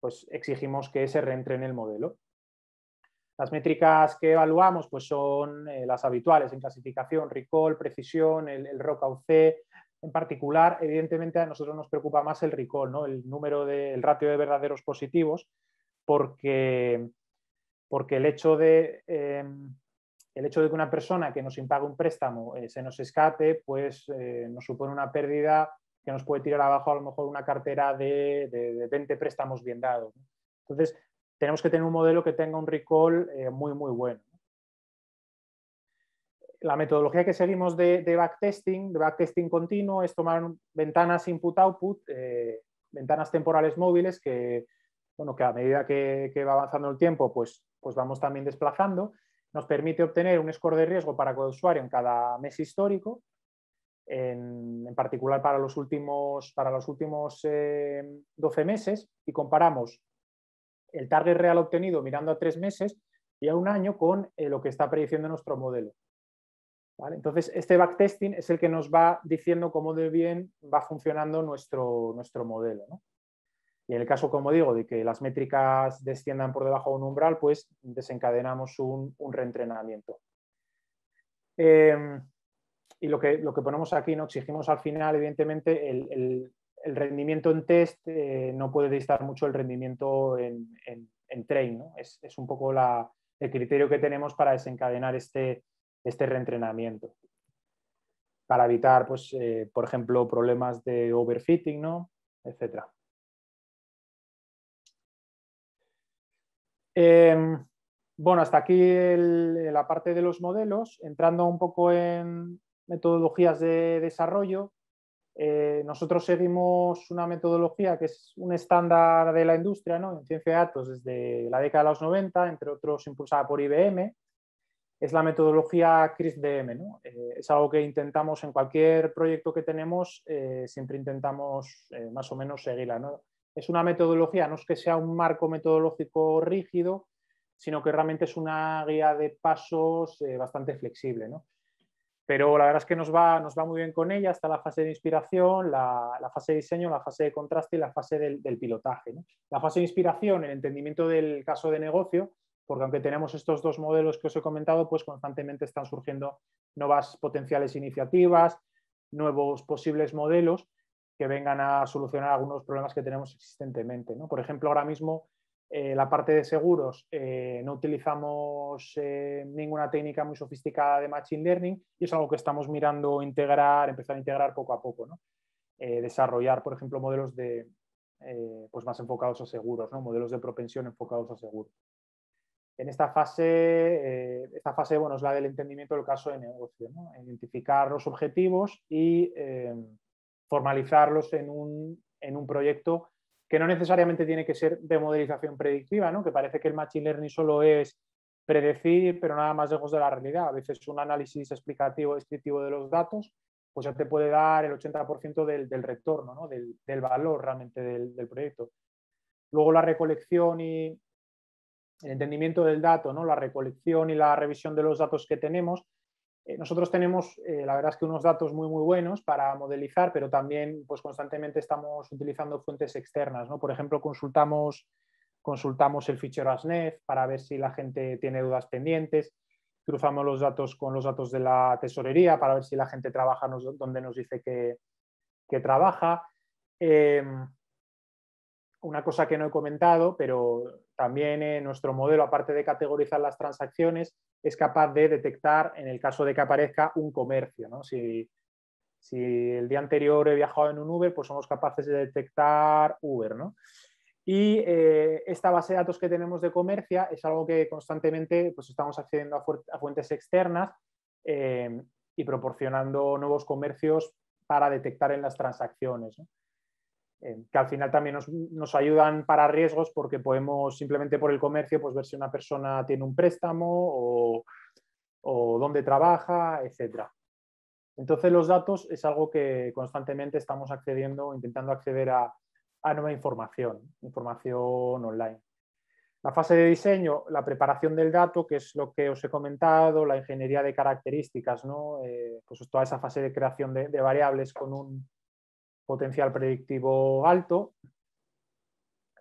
pues exigimos que se reentrene el modelo. Las métricas que evaluamos pues son eh, las habituales en clasificación, recall, precisión, el, ROC-AUC. En particular, evidentemente a nosotros nos preocupa más el recall, ¿no? el número ratio de verdaderos positivos, porque, porque el hecho de em, el hecho de que una persona que nos impaga un préstamo eh, se nos escape, pues eh, nos supone una pérdida que nos puede tirar abajo a lo mejor una cartera de, de 20 préstamos bien dados. Entonces, tenemos que tener un modelo que tenga un recall eh, muy, muy bueno. La metodología que seguimos de, backtesting, de backtesting continuo, es tomar ventanas input-output, eh, ventanas temporales móviles que, bueno, que a medida que, va avanzando el tiempo, pues, pues vamos también desplazando. Nos permite obtener un score de riesgo para cada usuario en cada mes histórico, en, particular para los últimos, para los últimos 12 eh, meses y comparamos el target real obtenido mirando a tres meses y a un año con eh, lo que está prediciendo nuestro modelo. Entonces, este backtesting es el que nos va diciendo cómo de bien va funcionando nuestro, nuestro modelo. Y en el caso, como digo, de que las métricas desciendan por debajo de un umbral, pues desencadenamos un, reentrenamiento. Em, y lo que, lo que ponemos aquí, ¿no? exigimos al final, evidentemente, el, el rendimiento en test eh, no puede distar mucho el rendimiento en, train. ¿no? Es, un poco el criterio que tenemos para desencadenar este, este reentrenamiento. Para evitar, pues, eh, por ejemplo, problemas de overfitting, ¿no? Etcétera. Em, bueno, hasta aquí la parte de los modelos. Entrando un poco en metodologías de desarrollo, eh, nosotros seguimos una metodología que es un estándar de la industria ¿no? en ciencia de datos desde la década de los 90, entre otros impulsada por IBM. Es la metodología CRISP-DM. ¿no? Eh, es algo que intentamos en cualquier proyecto que tenemos, eh, siempre intentamos más o menos seguirla. ¿no? Es una metodología, no es que sea un marco metodológico rígido, sino que realmente es una guía de pasos bastante flexible. ¿no? pero la verdad es que nos va, nos va muy bien con ella, está la fase de inspiración, la, fase de diseño, la fase de contraste y la fase del, pilotaje. La fase de inspiración, el entendimiento del caso de negocio, porque aunque tenemos estos dos modelos que os he comentado, pues constantemente están surgiendo nuevas potenciales iniciativas, nuevos posibles modelos que vengan a solucionar algunos problemas que tenemos existentemente. Por ejemplo, ahora mismo eh, la parte de seguros, eh, no utilizamos eh, ninguna técnica muy sofisticada de Machine Learning y es algo que estamos mirando integrar, empezar a integrar poco a poco. ¿no? desarrollar, por ejemplo, modelos de, pues más enfocados a seguros, modelos de propensión enfocados a seguros. En esta fase, esta fase es la del entendimiento del caso de negocio, identificar los objetivos y formalizarlos en un, en un proyecto que no necesariamente tiene que ser de modelización predictiva, ¿no? que parece que el machine learning solo es predecir, pero nada más lejos de la realidad. A veces un análisis explicativo, descriptivo de los datos, pues ya te puede dar el 80% del, retorno, ¿no? del, valor realmente del, del, proyecto. Luego la recolección y el entendimiento del dato, ¿no? la recolección y la revisión de los datos que tenemos, eh, nosotros tenemos, eh, la verdad es que unos datos muy, muy buenos para modelizar, pero también pues, constantemente estamos utilizando fuentes externas. Por ejemplo, consultamos, el fichero ASNEF para ver si la gente tiene dudas pendientes, cruzamos los datos con los datos de la tesorería para ver si la gente trabaja donde nos dice que, trabaja. Em, una cosa que no he comentado, pero también en eh, nuestro modelo, aparte de categorizar las transacciones, es capaz de detectar, en el caso de que aparezca, un comercio. ¿no? Si, el día anterior he viajado en un Uber, pues somos capaces de detectar Uber. ¿no? Y eh, esta base de datos que tenemos de comercia es algo que constantemente pues, estamos accediendo a, fuentes externas eh, y proporcionando nuevos comercios para detectar en las transacciones. Eh, que al final también nos, ayudan para riesgos porque podemos simplemente por el comercio pues ver si una persona tiene un préstamo o, o dónde trabaja, etc. Entonces los datos es algo que constantemente estamos accediendo, intentando acceder a, nueva información, información online. La fase de diseño, la preparación del dato, que es lo que os he comentado, la ingeniería de características, ¿no? Eh, pues toda esa fase de creación de variables con un, potencial predictivo alto.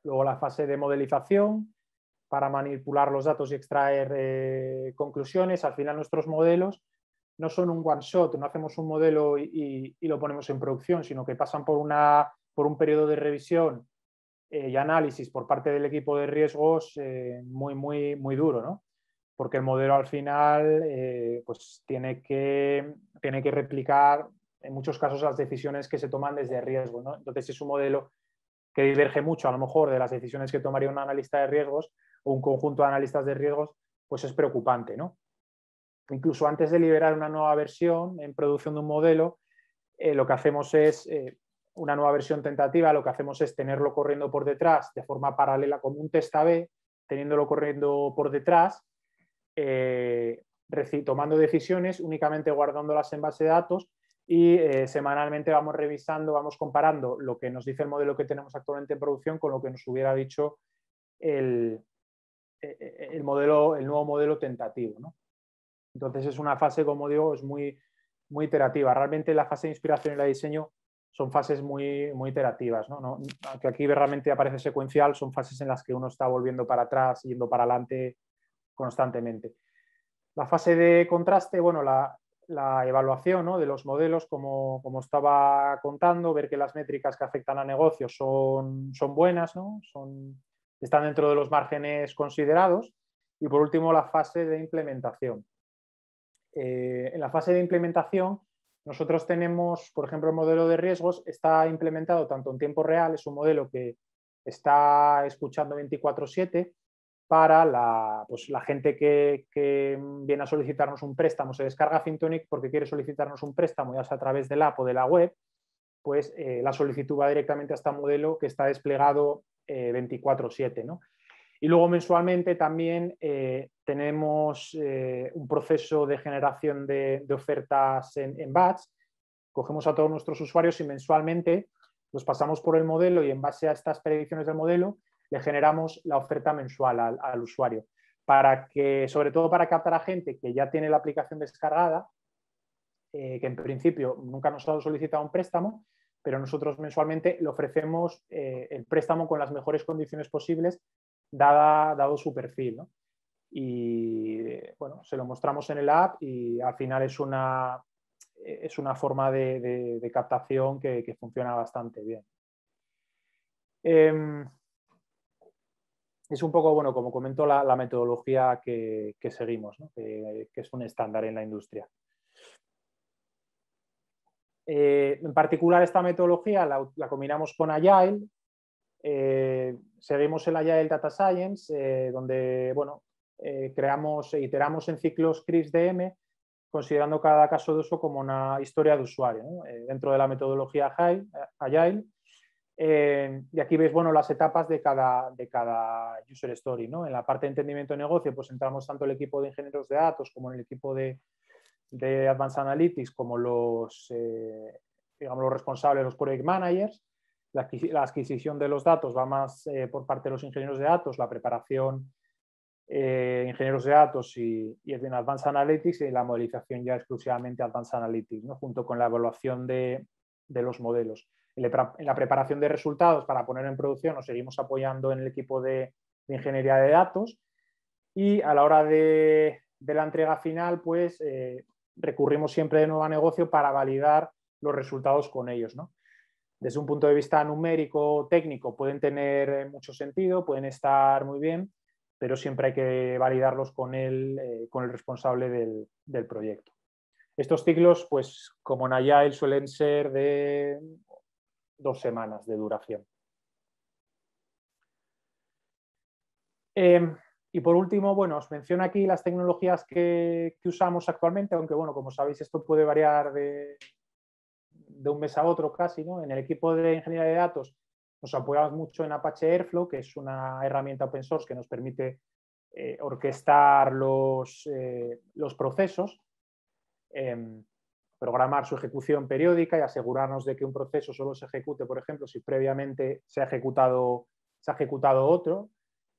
Luego la fase de modelización para manipular los datos y extraer eh, conclusiones. Al final nuestros modelos no son un one shot, no hacemos un modelo y, lo ponemos en producción, sino que pasan por, una, por un periodo de revisión eh, y análisis por parte del equipo de riesgos eh, muy, muy, muy duro, Porque el modelo al final pues tiene, que, tiene que replicar en muchos casos las decisiones que se toman desde riesgo. ¿no? Entonces es un modelo que diverge mucho a lo mejor de las decisiones que tomaría un analista de riesgos o un conjunto de analistas de riesgos, pues es preocupante. ¿no? Incluso antes de liberar una nueva versión en producción de un modelo, eh, lo que hacemos es eh, una nueva versión tentativa, lo que hacemos es tenerlo corriendo por detrás de forma paralela como un test A-B, teniéndolo corriendo por detrás, eh, tomando decisiones, únicamente guardándolas en base de datos y eh, semanalmente vamos revisando, vamos comparando lo que nos dice el modelo que tenemos actualmente en producción con lo que nos hubiera dicho el, e, e, el, modelo, el nuevo modelo tentativo. Entonces es una fase, como digo, es muy, muy iterativa. Realmente la fase de inspiración y la de diseño son fases muy, muy iterativas. ¿no? ¿No? Aunque aquí realmente aparece secuencial, son fases en las que uno está volviendo para atrás, yendo para adelante constantemente. La fase de contraste, bueno, la, la evaluación de los modelos, como, como, estaba contando, ver que las métricas que afectan a negocios son, son buenas, ¿no? son, están dentro de los márgenes considerados. Y por último, la fase de implementación. Eh, en la fase de implementación, nosotros tenemos, por ejemplo, el modelo de riesgos está implementado tanto en tiempo real, es un modelo que está escuchando 24/7 para la, pues, gente que, viene a solicitarnos un préstamo, se descarga Fintonic porque quiere solicitarnos un préstamo, ya sea a través del app o de la web, pues eh, la solicitud va directamente a este modelo que está desplegado 24/7. Eh, y luego mensualmente también eh, tenemos un proceso de generación de, ofertas en, en, batch. Cogemos a todos nuestros usuarios y mensualmente los pasamos por el modelo y en base a estas predicciones del modelo le generamos la oferta mensual al, usuario, para que, sobre todo para captar a gente que ya tiene la aplicación descargada, eh, que en principio nunca nos ha solicitado un préstamo, pero nosotros mensualmente le ofrecemos eh, el préstamo con las mejores condiciones posibles, dada, dado su perfil. Y bueno, se lo mostramos en el app y al final es una, es una forma de, captación que, funciona bastante bien. Em, es un poco, bueno, como comentó la, metodología que, seguimos, que, es un estándar en la industria. Eh, en particular, esta metodología la, combinamos con Agile. Eh, seguimos el Agile Data Science, eh, donde bueno, creamos e iteramos en ciclos CRISDM, considerando cada caso de uso como una historia de usuario. dentro de la metodología Agile eh, y aquí veis bueno, las etapas de cada, de cada user story. ¿no? En la parte de entendimiento de negocio, pues entramos tanto el equipo de ingenieros de datos como en el equipo de, Advanced Analytics, como los, eh, digamos, los responsables, los project managers. La, adquisición de los datos va más eh, por parte de los ingenieros de datos, la preparación, ingenieros de datos y, y Advanced Analytics y la modelización ya exclusivamente Advanced Analytics, ¿no? junto con la evaluación de, de los modelos en la preparación de resultados para poner en producción nos seguimos apoyando en el equipo de, ingeniería de datos y a la hora de, la entrega final, pues eh, recurrimos siempre de nuevo a negocio para validar los resultados con ellos. Desde un punto de vista numérico, técnico, pueden tener eh, mucho sentido, pueden estar muy bien, pero siempre hay que validarlos con el, eh, con el responsable del, proyecto. Estos ciclos, pues como en Agile suelen ser de dos semanas de duración. Em, y por último, bueno, os menciono aquí las tecnologías que, usamos actualmente, aunque bueno, como sabéis, esto puede variar de, de un mes a otro casi, ¿no? En el equipo de ingeniería de datos nos apoyamos mucho en Apache Airflow, que es una herramienta open source que nos permite eh, orquestar los, eh, los procesos. Em, programar su ejecución periódica y asegurarnos de que un proceso solo se ejecute, por ejemplo, si previamente se ha ejecutado, otro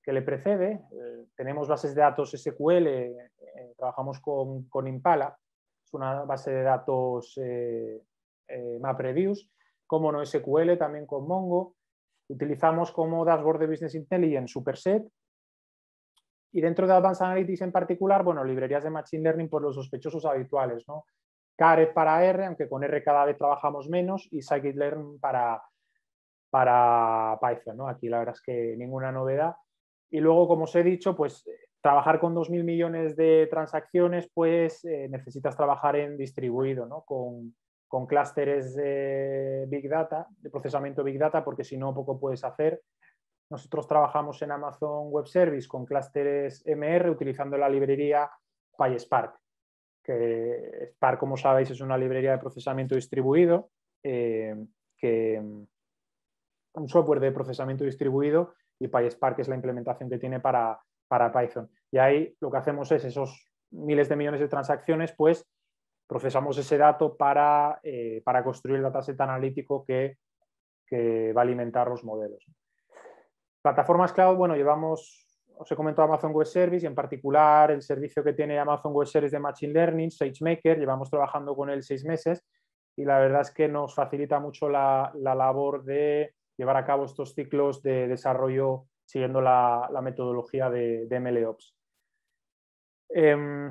que le precede. Eh, tenemos bases de datos SQL, eh, eh, trabajamos con, Impala, es una base de datos eh, MapReduce, como no SQL, también con Mongo. Utilizamos como dashboard de Business Intelligence Superset, y dentro de Advanced Analytics en particular, bueno, librerías de Machine Learning por los sospechosos habituales, ¿no? Care para R, aunque con R cada vez trabajamos menos, y scikit-learn para, para Python. Aquí la verdad es que ninguna novedad. Y luego, como os he dicho, pues eh, trabajar con 2.000 millones de transacciones, pues eh, necesitas trabajar en distribuido, con, con clústeres de Big Data, de procesamiento Big Data, porque si no, poco puedes hacer. Nosotros trabajamos en Amazon Web Service con clústeres MR utilizando la librería PySpark que Spark, como sabéis, es una librería de procesamiento distribuido, eh, un software de procesamiento distribuido y PySpark es la implementación que tiene para, Python. Y ahí lo que hacemos es esos miles de millones de transacciones, pues procesamos ese dato para, eh, construir el dataset analítico que, que, va a alimentar los modelos. Plataformas cloud, bueno, llevamos os he comentado Amazon Web Service y en particular el servicio que tiene Amazon Web Service de Machine Learning, SageMaker, llevamos trabajando con él seis meses y la verdad es que nos facilita mucho la, labor de llevar a cabo estos ciclos de desarrollo siguiendo la, metodología de, de MLOps. Em,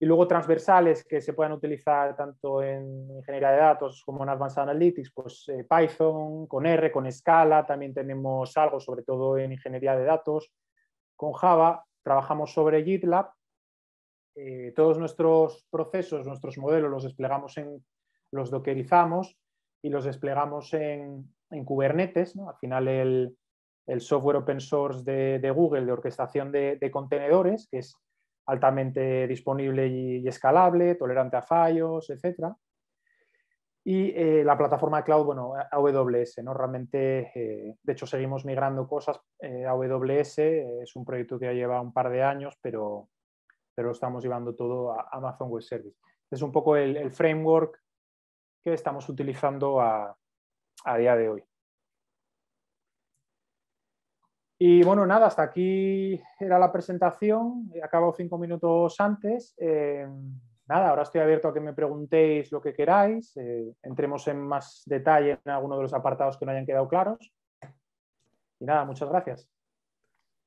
y luego transversales que se puedan utilizar tanto en ingeniería de datos como en Advanced Analytics, pues eh, Python, con R, con Scala, también tenemos algo, sobre todo en ingeniería de datos, con Java trabajamos sobre GitLab, eh, todos nuestros procesos, nuestros modelos los desplegamos en, los dockerizamos y los desplegamos en, en Kubernetes. Al final el, software open source de, Google de orquestación de, contenedores, que es altamente disponible y, y escalable, tolerante a fallos, etcétera. Y eh, la plataforma de cloud, bueno, AWS, ¿no? Realmente, eh, de hecho, seguimos migrando cosas. Eh, AWS es un proyecto que ha lleva un par de años, pero, pero estamos llevando todo a Amazon Web Service. Es un poco el, framework que estamos utilizando a, día de hoy. Y bueno, nada, hasta aquí era la presentación. He acabado cinco minutos antes nada, ahora estoy abierto a que me preguntéis lo que queráis, eh, entremos en más detalle en alguno de los apartados que no hayan quedado claros. Y nada, muchas gracias.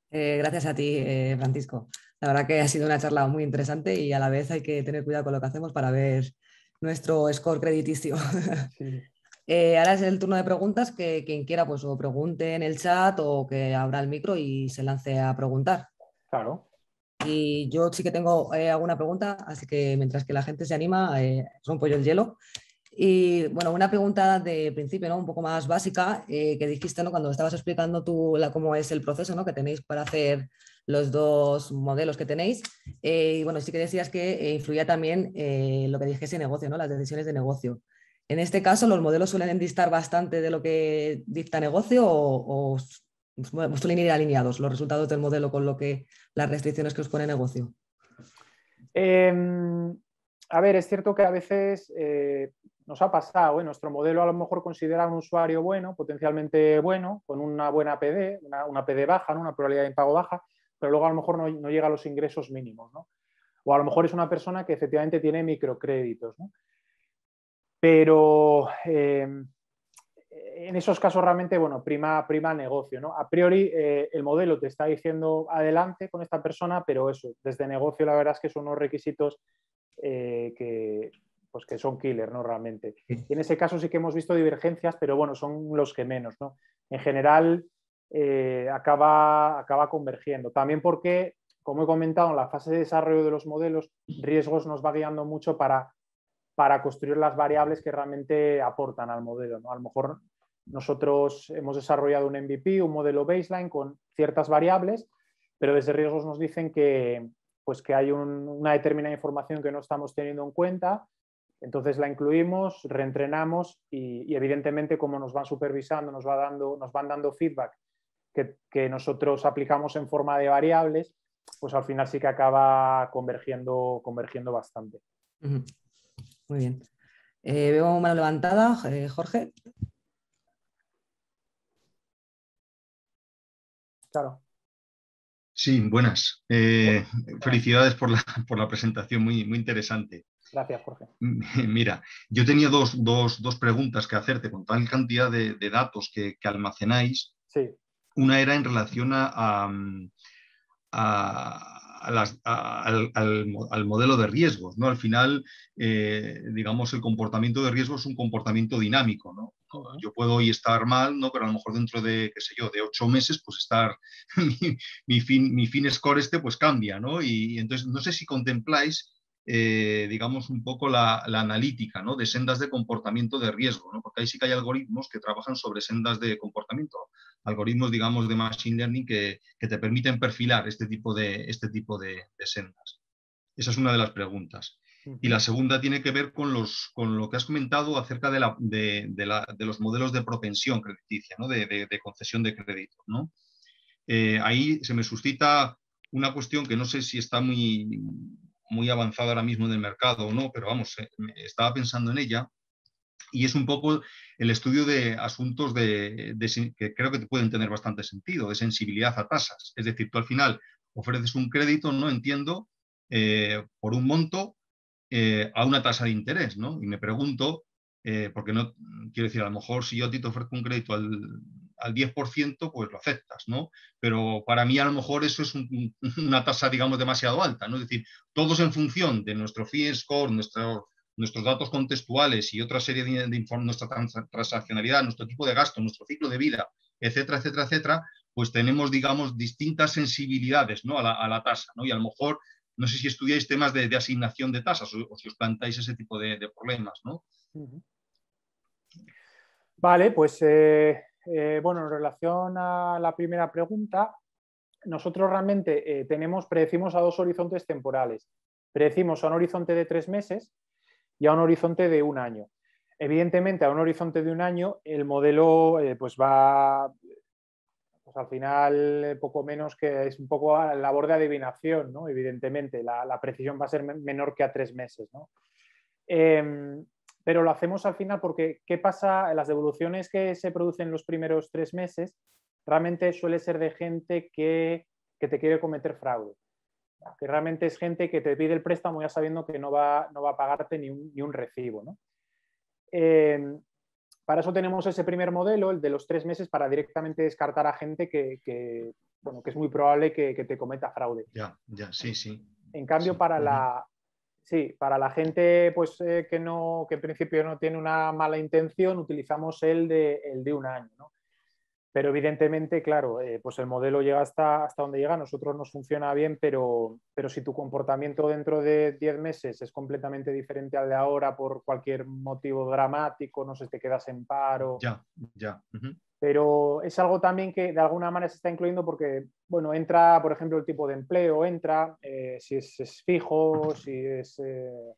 Eh, gracias a ti, eh, Francisco. La verdad que ha sido una charla muy interesante y a la vez hay que tener cuidado con lo que hacemos para ver nuestro score crediticio. ahora es el turno de preguntas, que quien quiera pues o pregunte en el chat o que abra el micro y se lance a preguntar. Claro. Y yo sí que tengo eh, alguna pregunta, así que mientras que la gente se anima, eh, rompo yo el hielo. Y bueno, una pregunta de principio, ¿no? Un poco más básica, eh, que dijiste, ¿no? Cuando estabas explicando tú la, cómo es el proceso, ¿no? Que tenéis para hacer los dos modelos que tenéis. Eh, y bueno, sí que decías que influía también lo que dijese negocio, ¿no? Las decisiones de negocio. En este caso, ¿los modelos suelen distar bastante de lo que dicta negocio o, o suelen pues ir alineados los resultados del modelo con lo que las restricciones que os pone negocio? Em, a ver, es cierto que a veces eh, nos ha pasado, ¿eh? nuestro modelo a lo mejor considera un usuario bueno, potencialmente bueno, con una buena PD, una, PD baja, una probabilidad de impago baja, pero luego a lo mejor no, llega a los ingresos mínimos. O a lo mejor es una persona que efectivamente tiene microcréditos. Pero em, en esos casos realmente, bueno, prima, prima negocio, ¿no? A priori eh, el modelo te está diciendo adelante con esta persona, pero eso, desde negocio la verdad es que son unos requisitos eh, que, pues que son killer, ¿no? Realmente. en ese caso sí que hemos visto divergencias, pero bueno, son los que menos, ¿no? En general eh, acaba, acaba convergiendo. También porque, como he comentado, en la fase de desarrollo de los modelos, riesgos nos va guiando mucho para para construir las variables que realmente aportan al modelo. ¿no? A lo mejor nosotros hemos desarrollado un MVP, un modelo baseline con ciertas variables, pero desde riesgos nos dicen que, pues que hay una determinada información que no estamos teniendo en cuenta, entonces la incluimos, reentrenamos y, evidentemente como nos van supervisando, nos, va dando, nos van dando feedback que, nosotros aplicamos en forma de variables, pues al final sí que acaba convergiendo, convergiendo bastante. Muy bien. Eh, veo mano levantada, eh, Jorge. Sí, buenas. Eh, felicidades por la, presentación, muy, muy interesante. Gracias, Jorge. Mira, yo tenía dos, preguntas que hacerte con tal cantidad de, datos que, almacenáis. Una era en relación a, al, modelo de riesgos. ¿no? Al final, eh, digamos, el comportamiento de riesgo es un comportamiento dinámico. ¿no? Yo puedo hoy estar mal, ¿no? Pero a lo mejor dentro de, qué sé yo, de ocho meses, pues estar, mi, fin, mi fin score este, pues cambia, ¿no? Y, entonces, no sé si contempláis, eh, digamos, un poco la, analítica, ¿no? De sendas de comportamiento de riesgo, ¿no? Porque ahí sí que hay algoritmos que trabajan sobre sendas de comportamiento, algoritmos, digamos, de Machine Learning que, te permiten perfilar este tipo de, este tipo de sendas. Esa es una de las preguntas. Y la segunda tiene que ver con, los, con lo que has comentado acerca de, los modelos de propensión crediticia, de, concesión de crédito. Eh, ahí se me suscita una cuestión que no sé si está muy, muy avanzada ahora mismo en el mercado o no, pero vamos, eh, estaba pensando en ella. Y es un poco el estudio de asuntos de, que creo que pueden tener bastante sentido, de sensibilidad a tasas. Es decir, tú al final ofreces un crédito, no entiendo, eh, por un monto eh, a una tasa de interés, ¿no? Y me pregunto, eh, porque no, mm, quiero decir, a lo mejor si yo a ti te ofrezco un crédito al, al 10%, pues lo aceptas, ¿no? Pero para mí a lo mejor eso es una tasa, digamos, demasiado alta, ¿no? Es decir, todos en función de nuestro fee score, nuestro, nuestros datos contextuales y otra serie de, informes nuestra transaccionalidad, nuestro tipo de gasto, nuestro ciclo de vida, etcétera, etcétera, etcétera, pues tenemos, digamos, distintas sensibilidades ¿no? a, la, a la tasa, ¿no? Y a lo mejor no sé si estudiáis temas de, asignación de tasas o, si os plantáis ese tipo de, problemas, ¿no? Vale, pues eh, eh, bueno, en relación a la primera pregunta, nosotros realmente eh, tenemos, predecimos a dos horizontes temporales. Predecimos a un horizonte de tres meses y a un horizonte de un año. Evidentemente, a un horizonte de un año, el modelo pues va, al final eh, poco menos que es un poco a labor de adivinación, ¿no? Evidentemente, la, precisión va a ser menor que a tres meses, ¿no? Em, pero lo hacemos al final porque, ¿qué pasa? Las devoluciones que se producen los primeros tres meses realmente suele ser de gente que, te quiere cometer fraude, que realmente es gente que te pide el préstamo ya sabiendo que no va, no va a pagarte ni un, ni un recibo, ¿no? Em, para eso tenemos ese primer modelo, el de los tres meses, para directamente descartar a gente que, bueno, que es muy probable que, te cometa fraude. Ya, ya, sí, sí. En cambio, para, la, sí, para la gente pues, eh, que, no, que en principio no tiene una mala intención, utilizamos el de, el de un año. ¿no? Pero evidentemente, claro, eh, pues el modelo llega hasta, hasta donde llega, a nosotros nos funciona bien, pero, pero si tu comportamiento dentro de 10 meses es completamente diferente al de ahora por cualquier motivo dramático, no sé, te quedas en paro. Ya, ya. Pero es algo también que de alguna manera se está incluyendo porque, bueno, entra, por ejemplo, el tipo de empleo, entra, eh, si es, fijo, si es eh,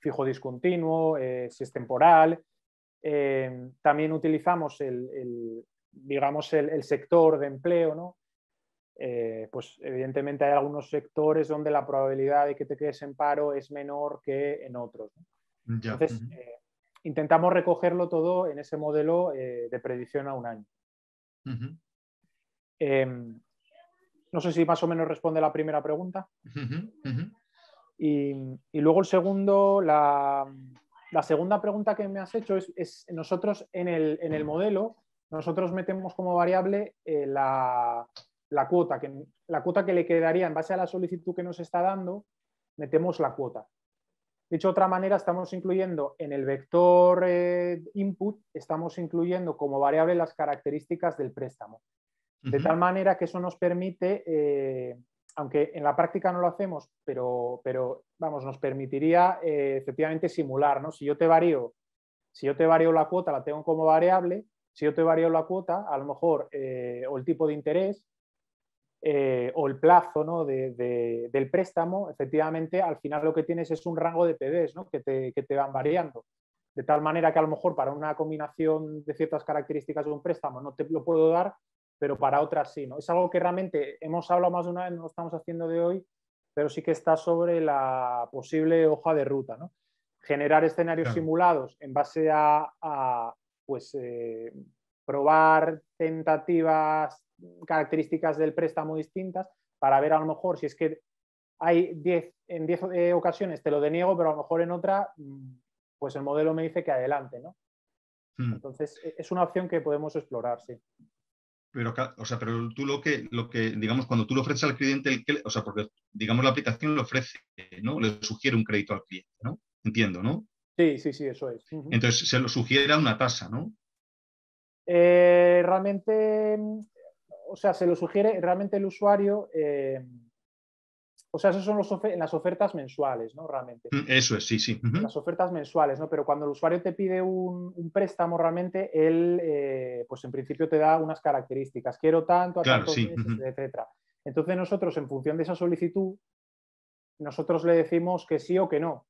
fijo discontinuo, si es temporal. también utilizamos el, digamos, el, sector de empleo, ¿no? Eh, pues evidentemente hay algunos sectores donde la probabilidad de que te quedes en paro es menor que en otros. Entonces, eh, intentamos recogerlo todo en ese modelo eh, de predicción a un año. Em, no sé si más o menos responde la primera pregunta. Y, luego el segundo, la, segunda pregunta que me has hecho es, nosotros en el modelo nosotros metemos como variable eh, la, cuota, que, la cuota que le quedaría en base a la solicitud que nos está dando, metemos la cuota. de de otra manera, estamos incluyendo en el vector eh, input, estamos incluyendo como variable las características del préstamo. De tal manera que eso nos permite, eh, aunque en la práctica no lo hacemos, pero, pero vamos, nos permitiría efectivamente simular, ¿no? Si yo te varío, si yo te varío la cuota, la tengo como variable, si yo te varío la cuota, a lo mejor, eh, o el tipo de interés, eh, o el plazo ¿no? del préstamo, efectivamente, al final lo que tienes es un rango de PDs que, te, van variando. De tal manera que a lo mejor para una combinación de ciertas características de un préstamo no te lo puedo dar, pero para otras sí. ¿no? Es algo que realmente hemos hablado más de una vez, no lo estamos haciendo de hoy, pero sí que está sobre la posible hoja de ruta. ¿no? Generar escenarios simulados en base a, pues, eh, probar tentativas, características del préstamo distintas para ver a lo mejor si es que hay 10, en 10 eh, ocasiones te lo deniego, pero a lo mejor en otra, mm, pues el modelo me dice que adelante, ¿no? Hmm. Entonces, e, es una opción que podemos explorar, sí. Pero, o sea, pero tú lo que, lo que, digamos, cuando tú le ofreces al cliente, el, o sea, porque, digamos, la aplicación le ofrece, ¿no? Le sugiere un crédito al cliente, ¿no? Entiendo, ¿no? Sí, sí, sí, eso es. Entonces se lo sugiera una tasa, ¿no? Eh, realmente, mm, o sea, se lo sugiere realmente el usuario. Eh, o sea, eso son las ofertas mensuales, ¿no? Realmente. Mm, eso es, sí, sí. Las ofertas mensuales, ¿no? Pero cuando el usuario te pide un, préstamo realmente, él, eh, pues en principio te da unas características. Quiero tanto, etcétera. Entonces nosotros, en función de esa solicitud, nosotros le decimos que sí o que no.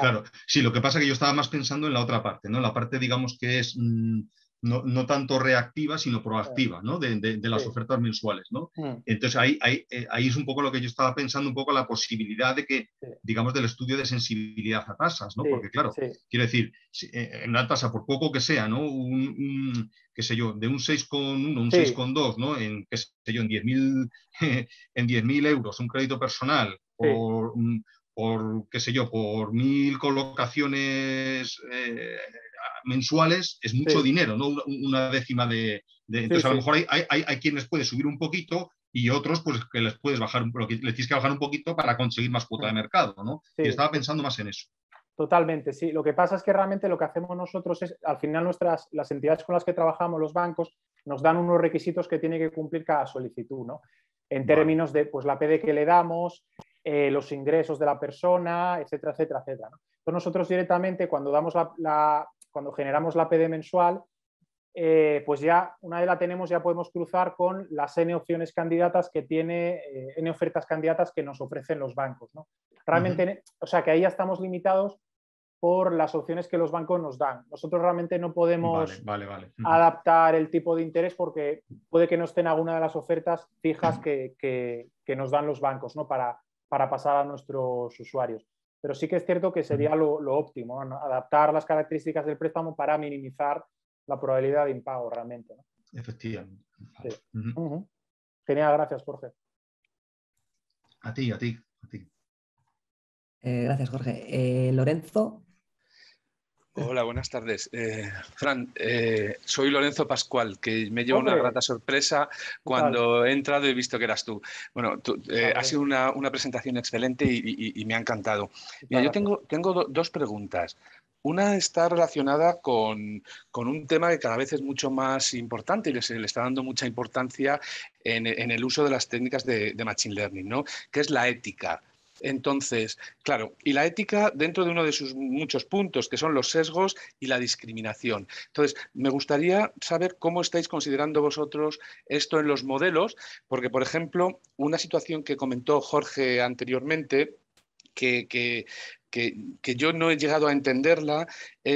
Claro. sí, lo que pasa es que yo estaba más pensando en la otra parte, ¿no? La parte, digamos, que es mm, no, tanto reactiva, sino proactiva, ¿no? De, de, las ofertas mensuales, ¿no? Mm. Entonces ahí, eh, ahí, es un poco lo que yo estaba pensando, un poco la posibilidad de que, digamos, del estudio de sensibilidad a tasas, ¿no? Porque claro, quiero decir, eh, en una tasa, por poco que sea, ¿no? Un, qué sé yo, de un 6,1 con un 6,2, ¿no? En, qué sé yo, en 10.000 mil euros, un crédito personal o, un, mm, por, qué sé yo, por mil colocaciones eh, mensuales, es mucho dinero, ¿no? Una décima de... entonces, a lo mejor hay, quienes puede subir un poquito y otros pues que les puedes bajar, tienes que bajar un poquito para conseguir más cuota de mm. mercado, ¿no? Y estaba pensando más en eso. Totalmente, sí. Lo que pasa es que realmente lo que hacemos nosotros es, al final nuestras, las entidades con las que trabajamos, los bancos, nos dan unos requisitos que tiene que cumplir cada solicitud, ¿no? En términos de, pues, la PD que le damos, eh, los ingresos de la persona, etcétera, etcétera, etcétera. Entonces nosotros directamente cuando, damos la, cuando generamos la PD mensual, eh, pues ya una vez la tenemos ya podemos cruzar con las N opciones candidatas que tiene, eh, ofertas candidatas que nos ofrecen los bancos. Realmente, o sea que ahí ya estamos limitados por las opciones que los bancos nos dan. Nosotros realmente no podemos adaptar el tipo de interés porque puede que no estén alguna de las ofertas fijas que, que nos dan los bancos ¿no? para, para pasar a nuestros usuarios. Pero sí que es cierto que sería lo, óptimo, adaptar las características del préstamo para minimizar la probabilidad de impago realmente. Efectivamente. Genial, gracias, Jorge. A ti, a ti, a ti. Eh, gracias, Jorge. Eh, Lorenzo Hola, buenas tardes. Eh, Fran, eh, soy Lorenzo Pascual, que me lleva una grata sorpresa cuando he entrado y he visto que eras tú. Bueno, eh, ha sido una, presentación excelente y, me ha encantado. yo tengo, dos preguntas. Una está relacionada con, un tema que cada vez es mucho más importante y que se le está dando mucha importancia en, el uso de las técnicas de, de Machine Learning, ¿no? que es la ética. Entonces, claro, y la ética dentro de uno de sus muchos puntos, que son los sesgos y la discriminación. Entonces, me gustaría saber cómo estáis considerando vosotros esto en los modelos, porque, por ejemplo, una situación que comentó Jorge anteriormente, que, que yo no he llegado a entenderla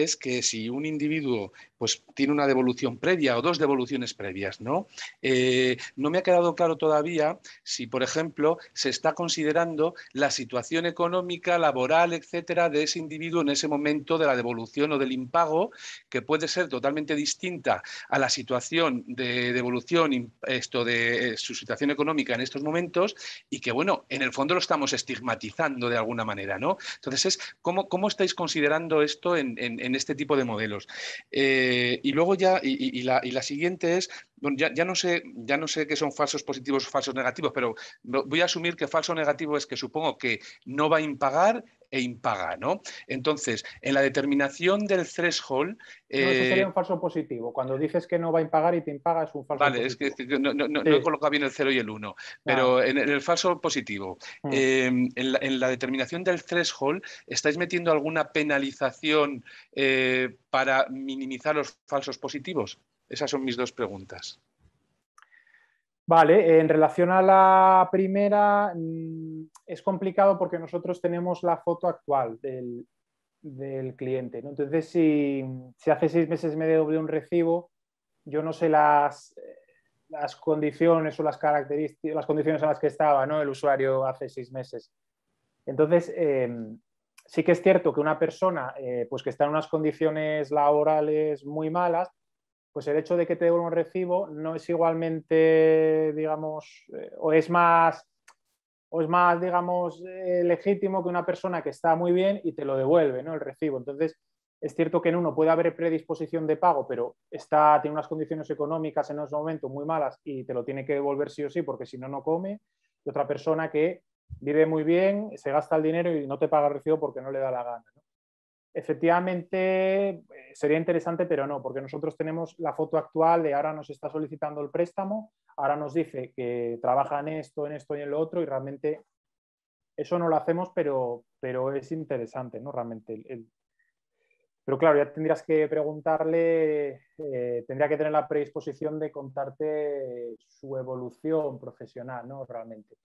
es que si un individuo pues, tiene una devolución previa o dos devoluciones previas, ¿no? Eh, no me ha quedado claro todavía si, por ejemplo, se está considerando la situación económica, laboral, etcétera, de ese individuo en ese momento de la devolución o del impago, que puede ser totalmente distinta a la situación de devolución, esto de eh, su situación económica en estos momentos, y que, bueno, en el fondo lo estamos estigmatizando de alguna manera, ¿no? Entonces, ¿cómo, cómo estáis considerando esto en en este tipo de modelos. Eh, y luego ya, y, y, la, y la siguiente es ya, no sé, ya no sé qué son falsos positivos o falsos negativos, pero voy a asumir que falso negativo es que supongo que no va a impagar e impaga, ¿no? Entonces, en la determinación del threshold... Eh... No, eso eh, sería un falso positivo. Cuando dices que no va a impagar y te impaga es un falso positivo. Vale, es que, no, he colocado bien el 0 y el 1, pero ah. en, el falso positivo, hmm. em, en, la, determinación del threshold, ¿estáis metiendo alguna penalización eh, para minimizar los falsos positivos? Esas son mis dos preguntas. Vale, eh, en relación a la primera, mm, es complicado porque nosotros tenemos la foto actual del, cliente. ¿no? Entonces, si, hace seis meses me doble un recibo, yo no sé las, condiciones o las características, las condiciones en las que estaba ¿no? el usuario hace seis meses. Entonces, em, sí que es cierto que una persona eh, pues que está en unas condiciones laborales muy malas, pues el hecho de que te devuelva un recibo no es igualmente, digamos, eh, o es más o es más, digamos, eh, legítimo que una persona que está muy bien y te lo devuelve, ¿no? El recibo. Entonces, es cierto que en uno puede haber predisposición de pago, pero está, tiene unas condiciones económicas en ese momento muy malas y te lo tiene que devolver sí o sí, porque si no, no come. Y otra persona que vive muy bien, se gasta el dinero y no te paga el recibo porque no le da la gana. Efectivamente, eh, sería interesante, pero no, porque nosotros tenemos la foto actual de ahora nos está solicitando el préstamo, ahora nos dice que trabaja en esto, en esto y en lo otro, y realmente eso no lo hacemos, pero, es interesante, ¿no? Realmente. Pero claro, ya tendrías que preguntarle, eh, tendría que tener la predisposición de contarte su evolución profesional, ¿no? Realmente.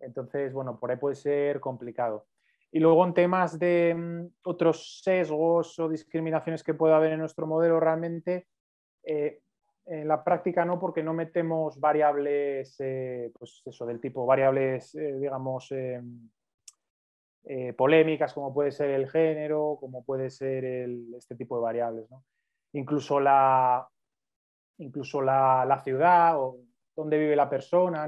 Entonces, bueno, por ahí puede ser complicado. Y luego en temas de mm, otros sesgos o discriminaciones que pueda haber en nuestro modelo, realmente eh, en la práctica no, porque no metemos variables, eh, pues eso, del tipo variables, eh, digamos, em, polémicas, como puede ser el género, como puede ser este tipo de variables. Incluso, la, incluso la, ciudad o dónde vive la persona,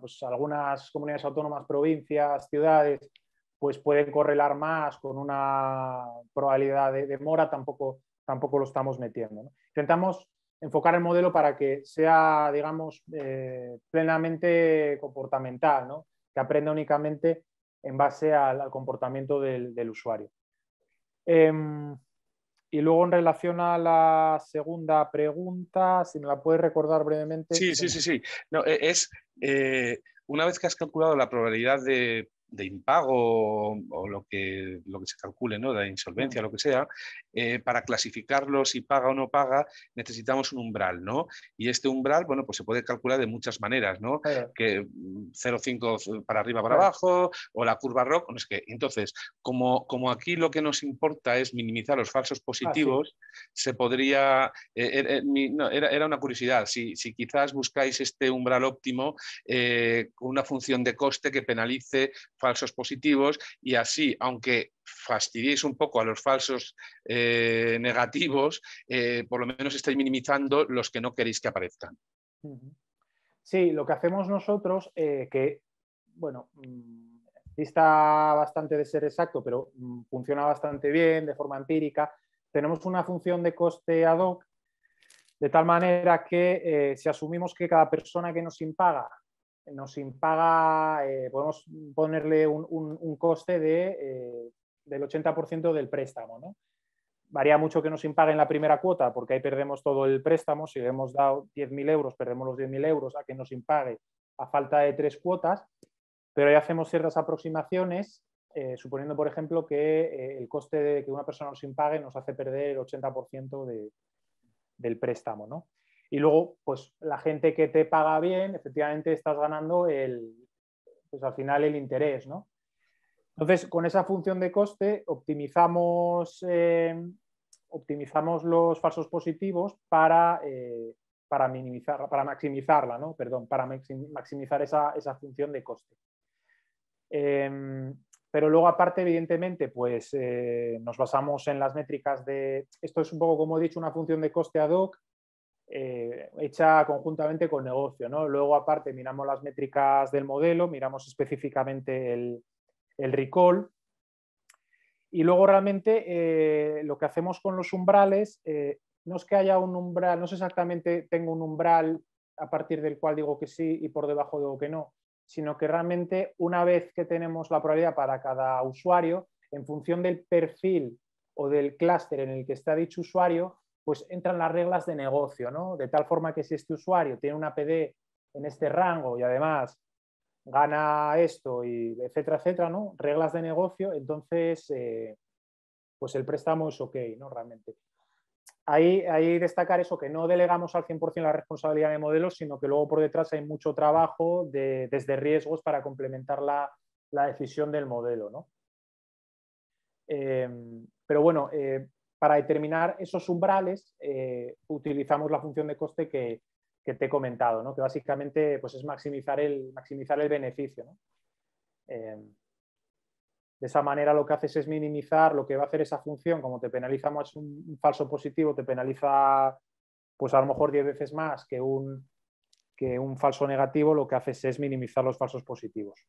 pues algunas comunidades autónomas, provincias, ciudades pues pueden correlar más con una probabilidad de, demora, tampoco, tampoco lo estamos metiendo. Intentamos enfocar el modelo para que sea, digamos, eh, plenamente comportamental, que aprenda únicamente en base al, comportamiento del, usuario. Em, y luego en relación a la segunda pregunta, si me la puedes recordar brevemente. Sí, sí, sí, sí. No, e-, es eh, una vez que has calculado la probabilidad de de impago o lo que, lo que se calcule, ¿no? de insolvencia, lo que sea, eh, para clasificarlo si paga o no paga, necesitamos un umbral, ¿no? Y este umbral, bueno, pues se puede calcular de muchas maneras, ¿no? Que 0,5 mm, para arriba, para abajo, o la curva rock, no es Entonces, como, como aquí lo que nos importa es minimizar los falsos ah, positivos, se podría, eh, er, er, era, una curiosidad, si, si, quizás buscáis este umbral óptimo eh, con una función de coste que penalice falsos positivos y así, aunque fastidiéis un poco a los falsos eh, negativos, eh, por lo menos estáis minimizando los que no queréis que aparezcan. Sí, lo que hacemos nosotros, eh, que, bueno, está mm, bastante de ser exacto, pero mm, funciona bastante bien de forma empírica, tenemos una función de coste ad hoc, de tal manera que si asumimos que cada persona que nos impaga nos impaga, podemos ponerle un, coste de, del 80% del préstamo. Varía mucho que nos impague en la primera cuota, porque ahí perdemos todo el préstamo. Si le hemos dado 10.000 euros, perdemos los 10.000 euros a que nos impague a falta de tres cuotas, pero ahí hacemos ciertas aproximaciones, eh, suponiendo, por ejemplo, que eh, el coste de que una persona nos impague nos hace perder el 80% del préstamo. ¿no? Y luego, pues la gente que te paga bien, efectivamente estás ganando el, pues al final el interés, ¿no? Entonces, con esa función de coste optimizamos, eh, optimizamos los falsos positivos para, eh, para para maximizarla, Perdón, para maximizar esa, función de coste. Em, pero luego, aparte, evidentemente, pues eh, nos basamos en las métricas de. Esto es un poco, como he dicho, una función de coste ad hoc hecha conjuntamente con negocio. Luego, aparte, miramos las métricas del modelo, miramos específicamente el, el recall. Y luego realmente eh, lo que hacemos con los umbrales, eh, no es que haya un umbral, no sé exactamente, tengo un umbral a partir del cual digo que sí y por debajo digo que no, sino que realmente una vez que tenemos la probabilidad para cada usuario, en función del perfil o del clúster en el que está dicho usuario, pues entran las reglas de negocio, ¿no? De tal forma que si este usuario tiene una PD en este rango y además gana esto y etcétera, etcétera, ¿no? Reglas de negocio, entonces, eh, pues el préstamo es ok, ¿no? Realmente. Ahí, ahí destacar eso, que no delegamos al 100% la responsabilidad de modelo, sino que luego por detrás hay mucho trabajo desde riesgos para complementar la, decisión del modelo, ¿no? Em, pero bueno, eh, para determinar esos umbrales eh, utilizamos la función de coste que, que te he comentado, ¿no? que básicamente pues, es maximizar el, maximizar el beneficio. Em, de esa manera lo que haces es minimizar lo que va a hacer esa función, como te penaliza más un, falso positivo, te penaliza pues a lo mejor 10 veces más que un, que un falso negativo, lo que haces es minimizar los falsos positivos.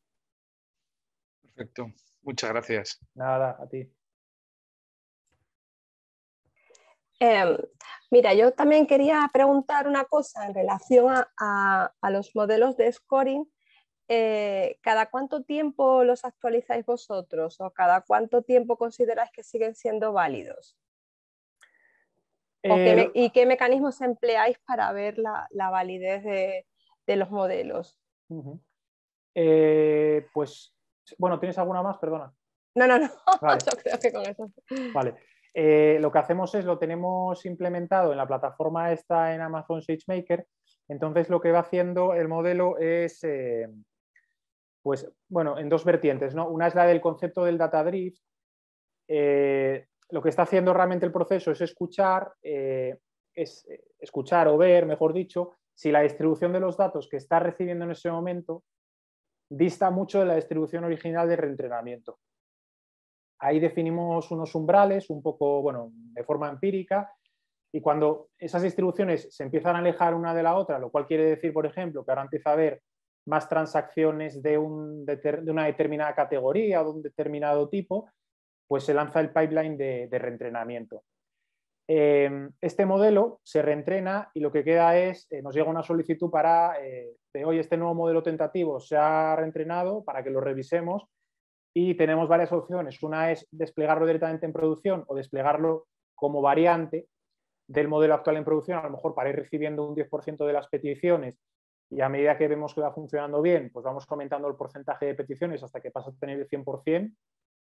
Perfecto, muchas gracias. Nada, a ti. Em, mira, yo también quería preguntar una cosa en relación a, los modelos de scoring. Eh, ¿Cada cuánto tiempo los actualizáis vosotros o cada cuánto tiempo consideráis que siguen siendo válidos? Eh, ¿Y qué mecanismos empleáis para ver la, validez de, los modelos? Eh, pues, bueno, ¿tienes alguna más? Perdona. No, no, no, yo creo que con eso. Vale, eh, lo que hacemos es, lo tenemos implementado en la plataforma esta en Amazon SageMaker, entonces lo que va haciendo el modelo es, eh, pues bueno, en dos vertientes, ¿no? Una es la del concepto del data drift, eh, lo que está haciendo realmente el proceso es escuchar, es escuchar o ver, mejor dicho, si la distribución de los datos que está recibiendo en ese momento dista mucho de la distribución original de reentrenamiento. Ahí definimos unos umbrales un poco, bueno, de forma empírica, y cuando esas distribuciones se empiezan a alejar una de la otra, lo cual quiere decir, por ejemplo, que ahora empieza a haber más transacciones de, una determinada categoría o de un determinado tipo, pues se lanza el pipeline de, reentrenamiento. Em, este modelo se reentrena y lo que queda es, eh, nos llega una solicitud para, eh, de hoy este nuevo modelo tentativo se ha reentrenado para que lo revisemos y tenemos varias opciones. Una es desplegarlo directamente en producción o desplegarlo como variante del modelo actual en producción, a lo mejor para ir recibiendo un 10% de las peticiones y a medida que vemos que va funcionando bien, pues vamos aumentando el porcentaje de peticiones hasta que pasa a tener el 100%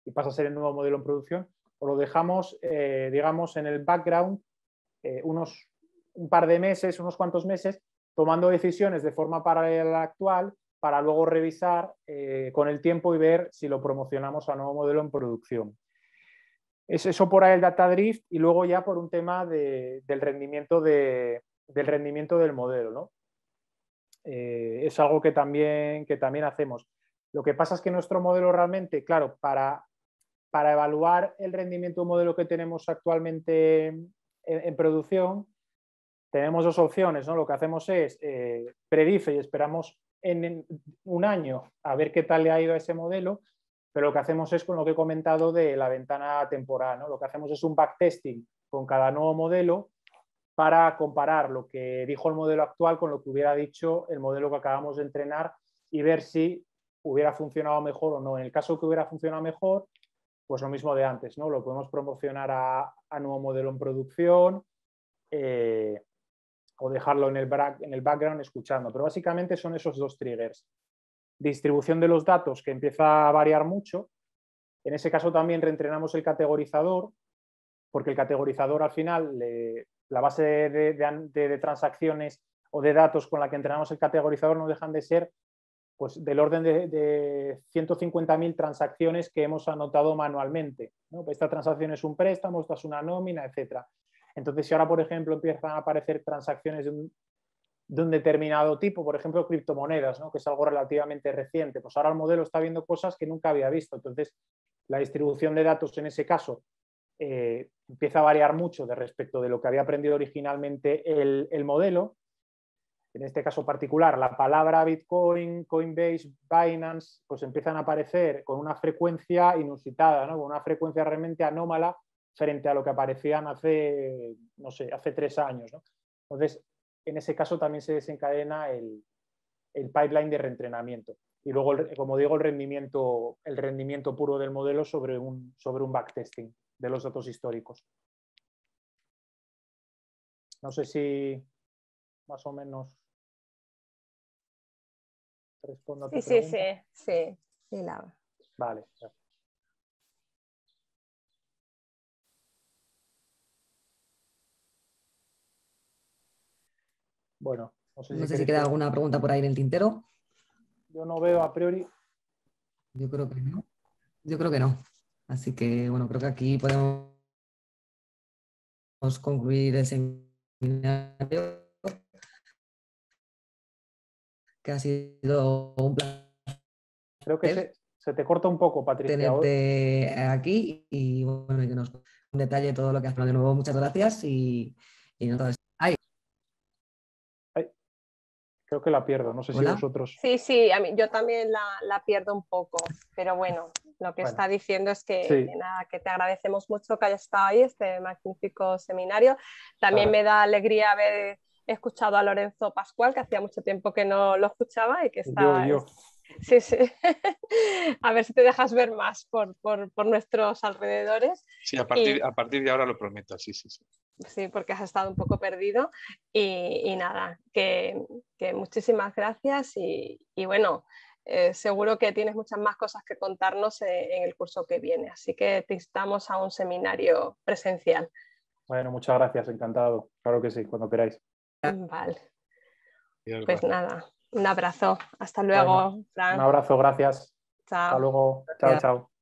y pasa a ser el nuevo modelo en producción, o lo dejamos, eh, digamos, en el background eh, unos, un par de meses, unos cuantos meses, tomando decisiones de forma paralela a la actual para luego revisar eh, con el tiempo y ver si lo promocionamos a nuevo modelo en producción. Es eso por ahí el data drift y luego ya por un tema del, rendimiento del rendimiento del modelo. ¿no? Eh, es algo que también, que también hacemos. Lo que pasa es que nuestro modelo realmente, claro, para, para evaluar el rendimiento de modelo que tenemos actualmente en, producción, tenemos dos opciones. ¿no? Lo que hacemos es eh, predice y esperamos en un año a ver qué tal le ha ido a ese modelo, pero lo que hacemos es con lo que he comentado de la ventana temporal, ¿no? lo que hacemos es un backtesting con cada nuevo modelo para comparar lo que dijo el modelo actual con lo que hubiera dicho el modelo que acabamos de entrenar y ver si hubiera funcionado mejor o no. En el caso que hubiera funcionado mejor, pues lo mismo de antes, ¿no? Lo podemos promocionar a, nuevo modelo en producción, eh, o dejarlo en el, background escuchando. Pero básicamente son esos dos triggers. Distribución de los datos que empieza a variar mucho. En ese caso también reentrenamos el categorizador, porque el categorizador al final, la base de, transacciones o de datos con la que entrenamos el categorizador no dejan de ser pues, del orden de, 150.000 transacciones que hemos anotado manualmente. Esta transacción es un préstamo, esta es una nómina, etc. Entonces, si ahora, por ejemplo, empiezan a aparecer transacciones de un, determinado tipo, por ejemplo, criptomonedas, que es algo relativamente reciente, pues ahora el modelo está viendo cosas que nunca había visto. Entonces, la distribución de datos en ese caso eh, empieza a variar mucho de respecto de lo que había aprendido originalmente el, modelo. En este caso particular, la palabra Bitcoin, Coinbase, Binance, pues empiezan a aparecer con una frecuencia inusitada, con una frecuencia realmente anómala frente a lo que aparecían hace, no sé, hace tres años. Entonces, en ese caso también se desencadena el, pipeline de reentrenamiento y luego, como digo, el rendimiento, el rendimiento puro del modelo sobre un, sobre un backtesting de los datos históricos. No sé si más o menos respondo a tu Sí, sí, sí. Vale. Bueno, no sé si, queda alguna pregunta por ahí en el tintero. Yo no veo a priori. Yo creo que no. Yo creo que no. Así que, bueno, creo que aquí podemos concluir ese seminario, ha sido un Creo que se, te corta un poco, Patricia. Tenerte aquí y, bueno, que nos un detalle todo lo que has hablado De nuevo, muchas gracias y, y no Creo que la pierdo, no sé si vosotros. Sí, sí, a mí, yo también la, pierdo un poco, pero bueno, lo que está diciendo es que, nada, que te agradecemos mucho que haya estado ahí, este magnífico seminario. También me da alegría haber escuchado a Lorenzo Pascual, que hacía mucho tiempo que no lo escuchaba y que está, Sí, sí. A ver si te dejas ver más por, nuestros alrededores. Sí, a partir, de ahora lo prometo, sí, sí, sí. Sí, porque has estado un poco perdido. Y, nada, que, muchísimas gracias y, bueno, eh, seguro que tienes muchas más cosas que contarnos eh, en, el curso que viene. Así que te instamos a un seminario presencial. Bueno, muchas gracias, encantado. Claro que sí, cuando queráis. Vale. Pues nada, un abrazo. Hasta luego, Un abrazo, gracias. Chao. Hasta luego. Chao, chao.